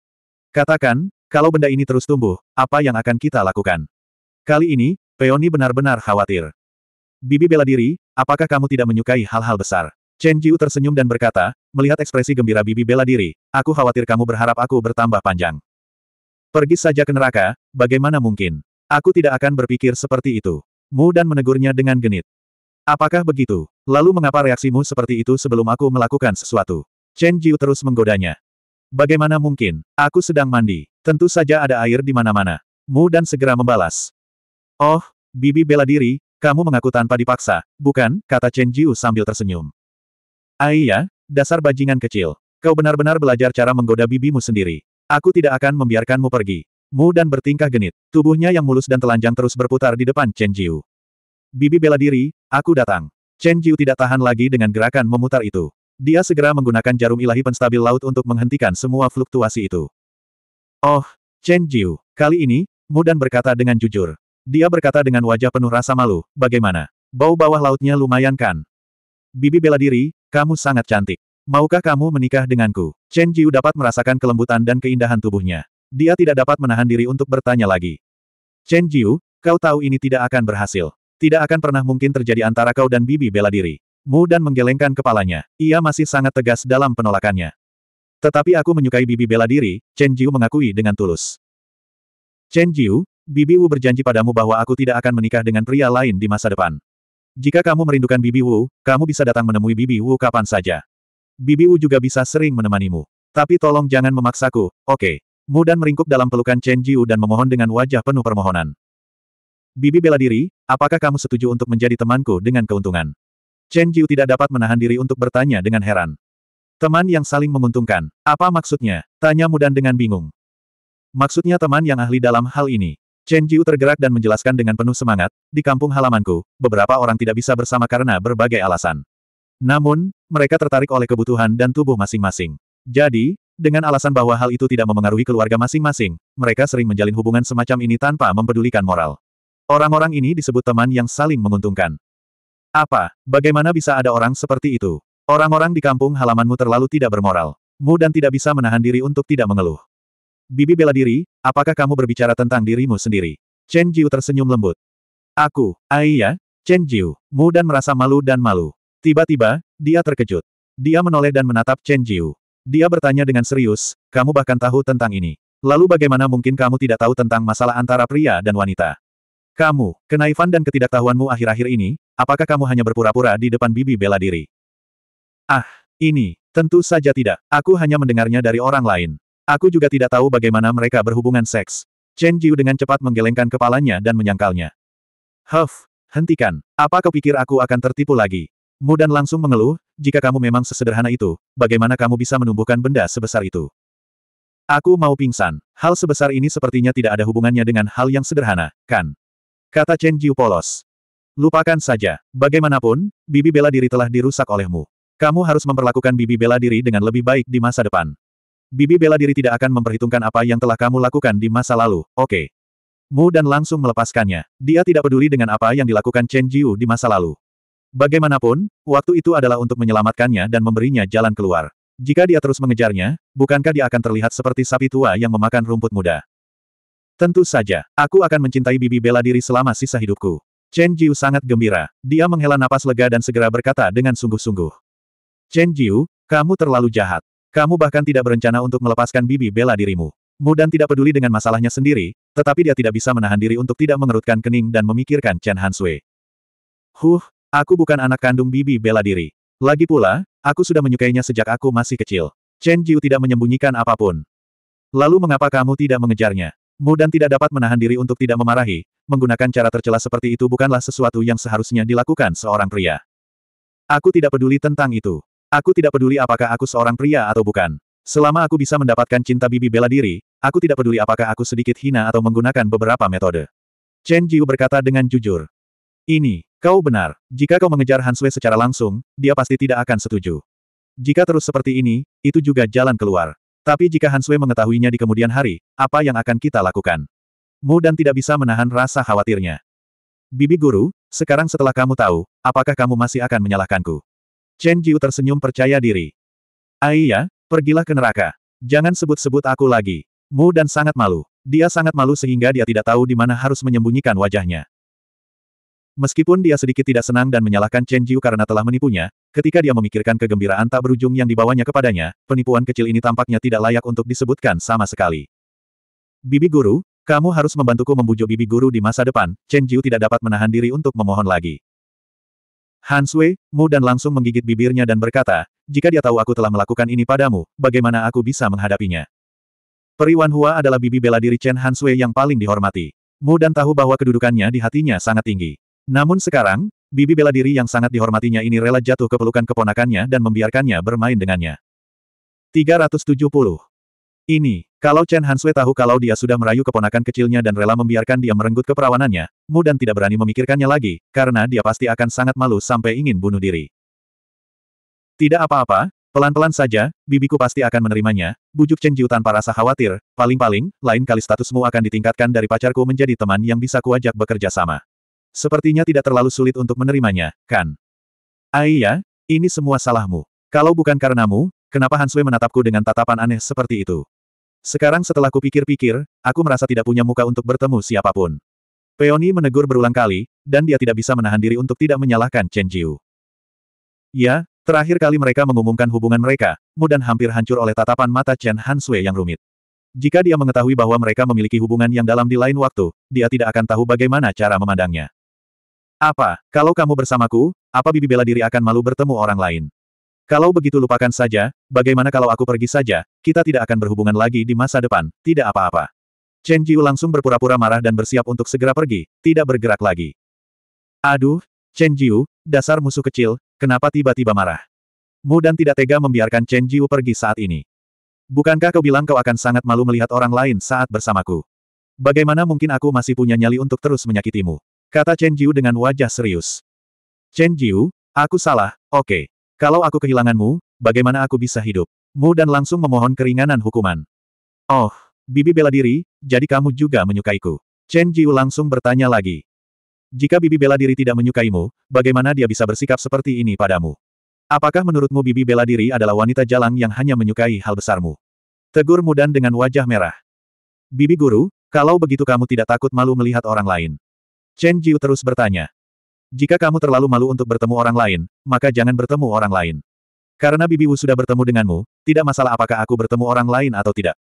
Katakan, kalau benda ini terus tumbuh, apa yang akan kita lakukan? Kali ini, Peony benar-benar khawatir. Bibi bela diri, apakah kamu tidak menyukai hal-hal besar? Chen Jiu tersenyum dan berkata, melihat ekspresi gembira Bibi bela diri, aku khawatir kamu berharap aku bertambah panjang. Pergi saja ke neraka, bagaimana mungkin? Aku tidak akan berpikir seperti itu. Mu dan menegurnya dengan genit. Apakah begitu? Lalu mengapa reaksimu seperti itu sebelum aku melakukan sesuatu? Chen Jiu terus menggodanya. Bagaimana mungkin? Aku sedang mandi. Tentu saja ada air di mana-mana. Mu dan segera membalas. Oh, Bibi bela diri, kamu mengaku tanpa dipaksa, bukan? Kata Chen Jiu sambil tersenyum. Aiyah, dasar bajingan kecil. Kau benar-benar belajar cara menggoda bibimu sendiri. Aku tidak akan membiarkanmu pergi. Mu dan bertingkah genit. Tubuhnya yang mulus dan telanjang terus berputar di depan Chen Jiu. Bibi bela diri, aku datang. Chen Jiu tidak tahan lagi dengan gerakan memutar itu. Dia segera menggunakan jarum ilahi penstabil laut untuk menghentikan semua fluktuasi itu. Oh, Chen Jiu, kali ini, Mudan berkata dengan jujur. Dia berkata dengan wajah penuh rasa malu, bagaimana? Bau bawah lautnya lumayan kan? Bibi bela diri, kamu sangat cantik. Maukah kamu menikah denganku? Chen Jiu dapat merasakan kelembutan dan keindahan tubuhnya. Dia tidak dapat menahan diri untuk bertanya lagi. Chen Jiu, kau tahu ini tidak akan berhasil. Tidak akan pernah mungkin terjadi antara kau dan bibi bela diri. Mu dan menggelengkan kepalanya. Ia masih sangat tegas dalam penolakannya. Tetapi aku menyukai bibi bela diri, Chen Jiu mengakui dengan tulus. Chen Jiu, bibi Wu berjanji padamu bahwa aku tidak akan menikah dengan pria lain di masa depan. Jika kamu merindukan bibi Wu, kamu bisa datang menemui bibi Wu kapan saja. Bibi Wu juga bisa sering menemanimu. Tapi tolong jangan memaksaku, oke. Okay. Mu dan meringkuk dalam pelukan Chen Jiu dan memohon dengan wajah penuh permohonan. Bibi bela diri, apakah kamu setuju untuk menjadi temanku dengan keuntungan? Chen Jiu tidak dapat menahan diri untuk bertanya dengan heran. Teman yang saling menguntungkan, apa maksudnya? Tanya Mudan dengan bingung. Maksudnya teman yang ahli dalam hal ini. Chen Jiu tergerak dan menjelaskan dengan penuh semangat, di kampung halamanku, beberapa orang tidak bisa bersama karena berbagai alasan. Namun, mereka tertarik oleh kebutuhan dan tubuh masing-masing. Jadi, dengan alasan bahwa hal itu tidak memengaruhi keluarga masing-masing, mereka sering menjalin hubungan semacam ini tanpa mempedulikan moral. Orang-orang ini disebut teman yang saling menguntungkan. Apa, bagaimana bisa ada orang seperti itu? Orang-orang di kampung halamanmu terlalu tidak bermoral. Mu dan tidak bisa menahan diri untuk tidak mengeluh. Bibi bela diri, apakah kamu berbicara tentang dirimu sendiri? Chen Jiu tersenyum lembut. Aku, Aiyah. Chen Jiu, Mu dan merasa malu dan malu. Tiba-tiba, dia terkejut. Dia menoleh dan menatap Chen Jiu. Dia bertanya dengan serius, kamu bahkan tahu tentang ini. Lalu bagaimana mungkin kamu tidak tahu tentang masalah antara pria dan wanita? Kamu, kenaifan dan ketidaktahuanmu akhir-akhir ini, apakah kamu hanya berpura-pura di depan bibi bela diri? Ah, ini, tentu saja tidak. Aku hanya mendengarnya dari orang lain. Aku juga tidak tahu bagaimana mereka berhubungan seks. Chen Jiu dengan cepat menggelengkan kepalanya dan menyangkalnya. Huff, hentikan. Apa kau pikir aku akan tertipu lagi? Mu dan langsung mengeluh, jika kamu memang sesederhana itu, bagaimana kamu bisa menumbuhkan benda sebesar itu? Aku mau pingsan. Hal sebesar ini sepertinya tidak ada hubungannya dengan hal yang sederhana, kan? Kata Chen Jiu polos. Lupakan saja. Bagaimanapun, bibi bela diri telah dirusak olehmu. Kamu harus memperlakukan bibi bela diri dengan lebih baik di masa depan. Bibi bela diri tidak akan memperhitungkan apa yang telah kamu lakukan di masa lalu, oke. Okay. Mu dan langsung melepaskannya. Dia tidak peduli dengan apa yang dilakukan Chen Jiu di masa lalu. Bagaimanapun, waktu itu adalah untuk menyelamatkannya dan memberinya jalan keluar. Jika dia terus mengejarnya, bukankah dia akan terlihat seperti sapi tua yang memakan rumput muda? Tentu saja, aku akan mencintai bibi bela diri selama sisa hidupku. Chen Jiu sangat gembira, dia menghela napas lega dan segera berkata dengan sungguh-sungguh. Chen Jiu, kamu terlalu jahat. Kamu bahkan tidak berencana untuk melepaskan bibi bela dirimu. Mudan tidak peduli dengan masalahnya sendiri, tetapi dia tidak bisa menahan diri untuk tidak mengerutkan kening dan memikirkan Chen Hansui. Huh, aku bukan anak kandung bibi bela diri. Lagi pula, aku sudah menyukainya sejak aku masih kecil. Chen Jiu tidak menyembunyikan apapun. Lalu mengapa kamu tidak mengejarnya? Mu dan tidak dapat menahan diri untuk tidak memarahi, menggunakan cara tercela seperti itu bukanlah sesuatu yang seharusnya dilakukan seorang pria. Aku tidak peduli tentang itu. Aku tidak peduli apakah aku seorang pria atau bukan. Selama aku bisa mendapatkan cinta bibi bela diri, aku tidak peduli apakah aku sedikit hina atau menggunakan beberapa metode. Chen Jiu berkata dengan jujur. Ini, kau benar. Jika kau mengejar Han Sui secara langsung, dia pasti tidak akan setuju. Jika terus seperti ini, itu juga jalan keluar. Tapi jika Han Sui mengetahuinya di kemudian hari, apa yang akan kita lakukan? Mu dan tidak bisa menahan rasa khawatirnya. Bibi Guru, sekarang setelah kamu tahu, apakah kamu masih akan menyalahkanku? Chen Jiu tersenyum percaya diri. Aiyah, pergilah ke neraka. Jangan sebut-sebut aku lagi. Mu dan sangat malu. Dia sangat malu sehingga dia tidak tahu di mana harus menyembunyikan wajahnya. Meskipun dia sedikit tidak senang dan menyalahkan Chen Jiu karena telah menipunya, ketika dia memikirkan kegembiraan tak berujung yang dibawanya kepadanya, penipuan kecil ini tampaknya tidak layak untuk disebutkan sama sekali. Bibi Guru, kamu harus membantuku membujuk Bibi Guru di masa depan, Chen Jiu tidak dapat menahan diri untuk memohon lagi. Han Sui, Mu dan langsung menggigit bibirnya dan berkata, jika dia tahu aku telah melakukan ini padamu, bagaimana aku bisa menghadapinya? Peri Wan Hua adalah bibi bela diri Chen Han Sui yang paling dihormati. Mu dan tahu bahwa kedudukannya di hatinya sangat tinggi. Namun sekarang, bibi bela diri yang sangat dihormatinya ini rela jatuh ke pelukan keponakannya dan membiarkannya bermain dengannya. 370. Ini, kalau Chen Hansue tahu kalau dia sudah merayu keponakan kecilnya dan rela membiarkan dia merenggut keperawanannya, Mu dan tidak berani memikirkannya lagi, karena dia pasti akan sangat malu sampai ingin bunuh diri. Tidak apa-apa, pelan-pelan saja, bibiku pasti akan menerimanya, bujuk Chen Jiu tanpa rasa khawatir, paling-paling, lain kali statusmu akan ditingkatkan dari pacarku menjadi teman yang bisa kuajak bekerja sama. Sepertinya tidak terlalu sulit untuk menerimanya, kan? Aiyah, ah, ini semua salahmu. Kalau bukan karenamu, kenapa Hansui menatapku dengan tatapan aneh seperti itu? Sekarang setelah kupikir-pikir, aku merasa tidak punya muka untuk bertemu siapapun. Peony menegur berulang kali, dan dia tidak bisa menahan diri untuk tidak menyalahkan Chen Jiu. Ya, terakhir kali mereka mengumumkan hubungan mereka, mudah hampir hancur oleh tatapan mata Chen Hansui yang rumit. Jika dia mengetahui bahwa mereka memiliki hubungan yang dalam di lain waktu, dia tidak akan tahu bagaimana cara memandangnya. Apa, kalau kamu bersamaku, apa bibi bela diri akan malu bertemu orang lain? Kalau begitu lupakan saja, bagaimana kalau aku pergi saja, kita tidak akan berhubungan lagi di masa depan, tidak apa-apa. Chen Jiu langsung berpura-pura marah dan bersiap untuk segera pergi, tidak bergerak lagi. Aduh, Chen Jiu, dasar musuh kecil, kenapa tiba-tiba marah? Mu dan tidak tega membiarkan Chen Jiu pergi saat ini. Bukankah kau bilang kau akan sangat malu melihat orang lain saat bersamaku? Bagaimana mungkin aku masih punya nyali untuk terus menyakitimu? Kata Chen Jiu dengan wajah serius. Chen Jiu, aku salah, oke. Okay. Kalau aku kehilanganmu, bagaimana aku bisa hidup? Mu dan langsung memohon keringanan hukuman. Oh, Bibi bela diri, jadi kamu juga menyukaiku. Chen Jiu langsung bertanya lagi. Jika Bibi bela diri tidak menyukaimu, bagaimana dia bisa bersikap seperti ini padamu? Apakah menurutmu Bibi bela diri adalah wanita jalang yang hanya menyukai hal besarmu? Tegur dan dengan wajah merah. Bibi Guru, kalau begitu kamu tidak takut malu melihat orang lain. Chen Jiu terus bertanya. Jika kamu terlalu malu untuk bertemu orang lain, maka jangan bertemu orang lain. Karena Bibi Wu sudah bertemu denganmu, tidak masalah apakah aku bertemu orang lain atau tidak.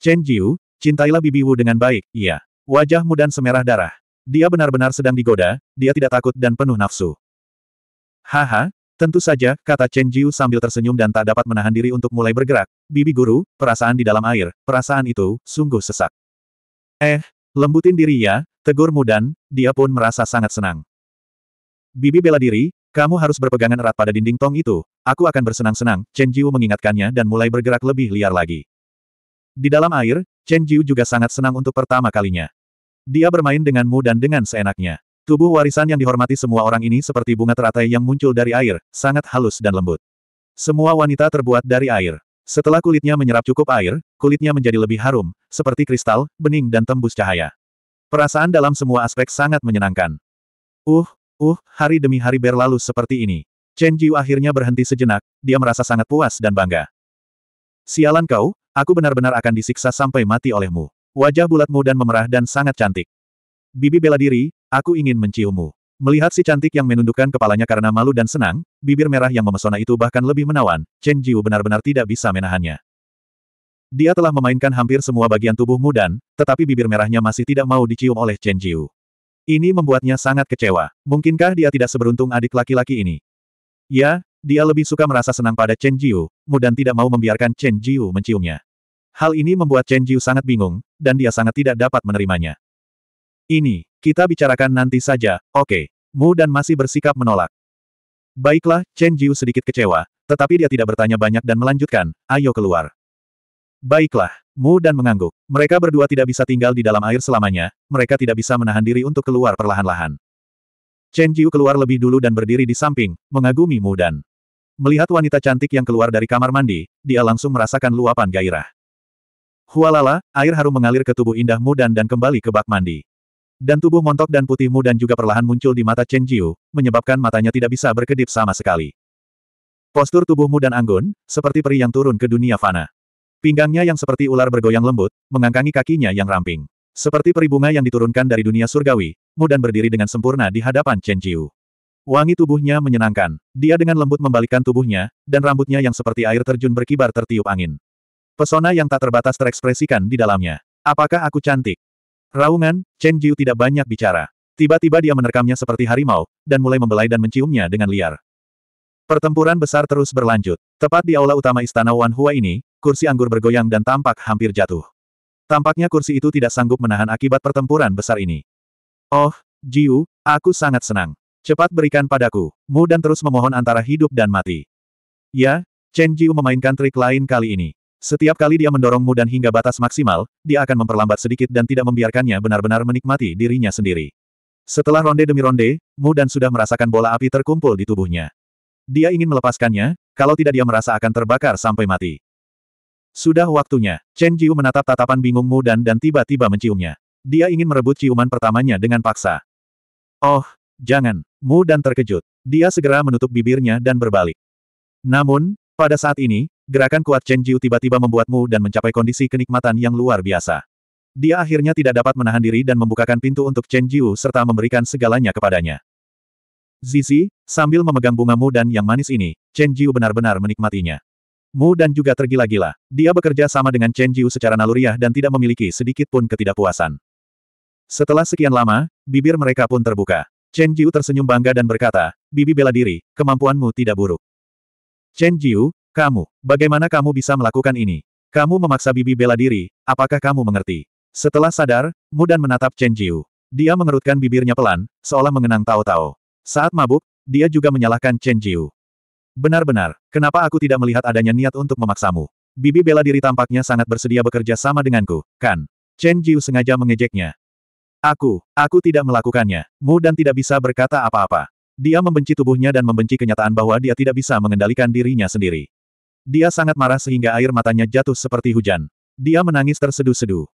Chen Jiu, cintailah Bibi Wu dengan baik, iya. Wajahmu dan semerah darah. Dia benar-benar sedang digoda, dia tidak takut dan penuh nafsu. Haha, tentu saja, kata Chen Jiu sambil tersenyum dan tak dapat menahan diri untuk mulai bergerak. Bibi Guru, perasaan di dalam air, perasaan itu, sungguh sesak. Eh, Lembutin diri ya, tegur Mudan, dia pun merasa sangat senang. Bibi bela diri, kamu harus berpegangan erat pada dinding tong itu, aku akan bersenang-senang, Chen Jiu mengingatkannya dan mulai bergerak lebih liar lagi. Di dalam air, Chen Jiu juga sangat senang untuk pertama kalinya. Dia bermain dengan Dan dengan seenaknya. Tubuh warisan yang dihormati semua orang ini seperti bunga teratai yang muncul dari air, sangat halus dan lembut. Semua wanita terbuat dari air. Setelah kulitnya menyerap cukup air, kulitnya menjadi lebih harum, seperti kristal, bening dan tembus cahaya. Perasaan dalam semua aspek sangat menyenangkan. Uh, uh, hari demi hari berlalu seperti ini. Chen Jiu akhirnya berhenti sejenak, dia merasa sangat puas dan bangga. Sialan kau, aku benar-benar akan disiksa sampai mati olehmu. Wajah bulatmu dan memerah dan sangat cantik. Bibi bela diri, aku ingin menciummu. Melihat si cantik yang menundukkan kepalanya karena malu dan senang, bibir merah yang memesona itu bahkan lebih menawan, Chen Jiu benar-benar tidak bisa menahannya. Dia telah memainkan hampir semua bagian tubuhmu dan, tetapi bibir merahnya masih tidak mau dicium oleh Chen Jiu. Ini membuatnya sangat kecewa. Mungkinkah dia tidak seberuntung adik laki-laki ini? Ya, dia lebih suka merasa senang pada Chen Jiu, Mu tidak mau membiarkan Chen Jiu menciumnya. Hal ini membuat Chen Jiu sangat bingung, dan dia sangat tidak dapat menerimanya. Ini, kita bicarakan nanti saja, oke. Okay. Mu dan masih bersikap menolak. Baiklah, Chen Jiu sedikit kecewa, tetapi dia tidak bertanya banyak dan melanjutkan, ayo keluar. Baiklah, Mu dan mengangguk. Mereka berdua tidak bisa tinggal di dalam air selamanya, mereka tidak bisa menahan diri untuk keluar perlahan-lahan. Chen Jiu keluar lebih dulu dan berdiri di samping, mengagumi Mu dan. Melihat wanita cantik yang keluar dari kamar mandi, dia langsung merasakan luapan gairah. Hualala, air harum mengalir ke tubuh indah Mu dan kembali ke bak mandi. Dan tubuh montok dan putihmu dan juga perlahan muncul di mata Chen Jiu, menyebabkan matanya tidak bisa berkedip sama sekali. Postur tubuhmu dan anggun, seperti peri yang turun ke dunia fana. Pinggangnya yang seperti ular bergoyang lembut, mengangkangi kakinya yang ramping. Seperti peri bunga yang diturunkan dari dunia surgawi, mu berdiri dengan sempurna di hadapan Chen Jiu. Wangi tubuhnya menyenangkan. Dia dengan lembut membalikkan tubuhnya, dan rambutnya yang seperti air terjun berkibar tertiup angin. Pesona yang tak terbatas terekspresikan di dalamnya. Apakah aku cantik? Raungan, Chen Jiu tidak banyak bicara. Tiba-tiba dia menerkamnya seperti harimau, dan mulai membelai dan menciumnya dengan liar. Pertempuran besar terus berlanjut. Tepat di aula utama istana Wan Hua ini, kursi anggur bergoyang dan tampak hampir jatuh. Tampaknya kursi itu tidak sanggup menahan akibat pertempuran besar ini. Oh, Jiu, aku sangat senang. Cepat berikan padaku, Mu dan terus memohon antara hidup dan mati. Ya, Chen Jiu memainkan trik lain kali ini. Setiap kali dia mendorongmu dan hingga batas maksimal, dia akan memperlambat sedikit dan tidak membiarkannya benar-benar menikmati dirinya sendiri. Setelah ronde demi ronde, Mu dan sudah merasakan bola api terkumpul di tubuhnya. Dia ingin melepaskannya, kalau tidak dia merasa akan terbakar sampai mati. Sudah waktunya, Chen Jiu menatap tatapan bingung Mu dan dan tiba-tiba menciumnya. Dia ingin merebut ciuman pertamanya dengan paksa. Oh, jangan, Mu dan terkejut. Dia segera menutup bibirnya dan berbalik. Namun, pada saat ini, gerakan kuat Chen Jiu tiba-tiba membuatmu dan mencapai kondisi kenikmatan yang luar biasa. Dia akhirnya tidak dapat menahan diri dan membukakan pintu untuk Chen Jiu serta memberikan segalanya kepadanya. Zizi, sambil memegang bunga mu dan yang manis ini, Chen Jiu benar-benar menikmatinya. Mu dan juga tergila-gila, dia bekerja sama dengan Chen Jiu secara naluriah dan tidak memiliki sedikit pun ketidakpuasan. Setelah sekian lama, bibir mereka pun terbuka. Chen Jiu tersenyum bangga dan berkata, Bibi bela diri, kemampuanmu tidak buruk. Chen Jiu, kamu, bagaimana kamu bisa melakukan ini? Kamu memaksa bibi bela diri, apakah kamu mengerti? Setelah sadar, Mu Dan menatap Chen Jiu. Dia mengerutkan bibirnya pelan, seolah mengenang Tao-Tao. Saat mabuk, dia juga menyalahkan Chen Jiu. Benar-benar, kenapa aku tidak melihat adanya niat untuk memaksamu? Bibi bela diri tampaknya sangat bersedia bekerja sama denganku, kan? Chen Jiu sengaja mengejeknya. Aku, aku tidak melakukannya. Mu Dan tidak bisa berkata apa-apa. Dia membenci tubuhnya dan membenci kenyataan bahwa dia tidak bisa mengendalikan dirinya sendiri. Dia sangat marah sehingga air matanya jatuh seperti hujan. Dia menangis terseduh-seduh.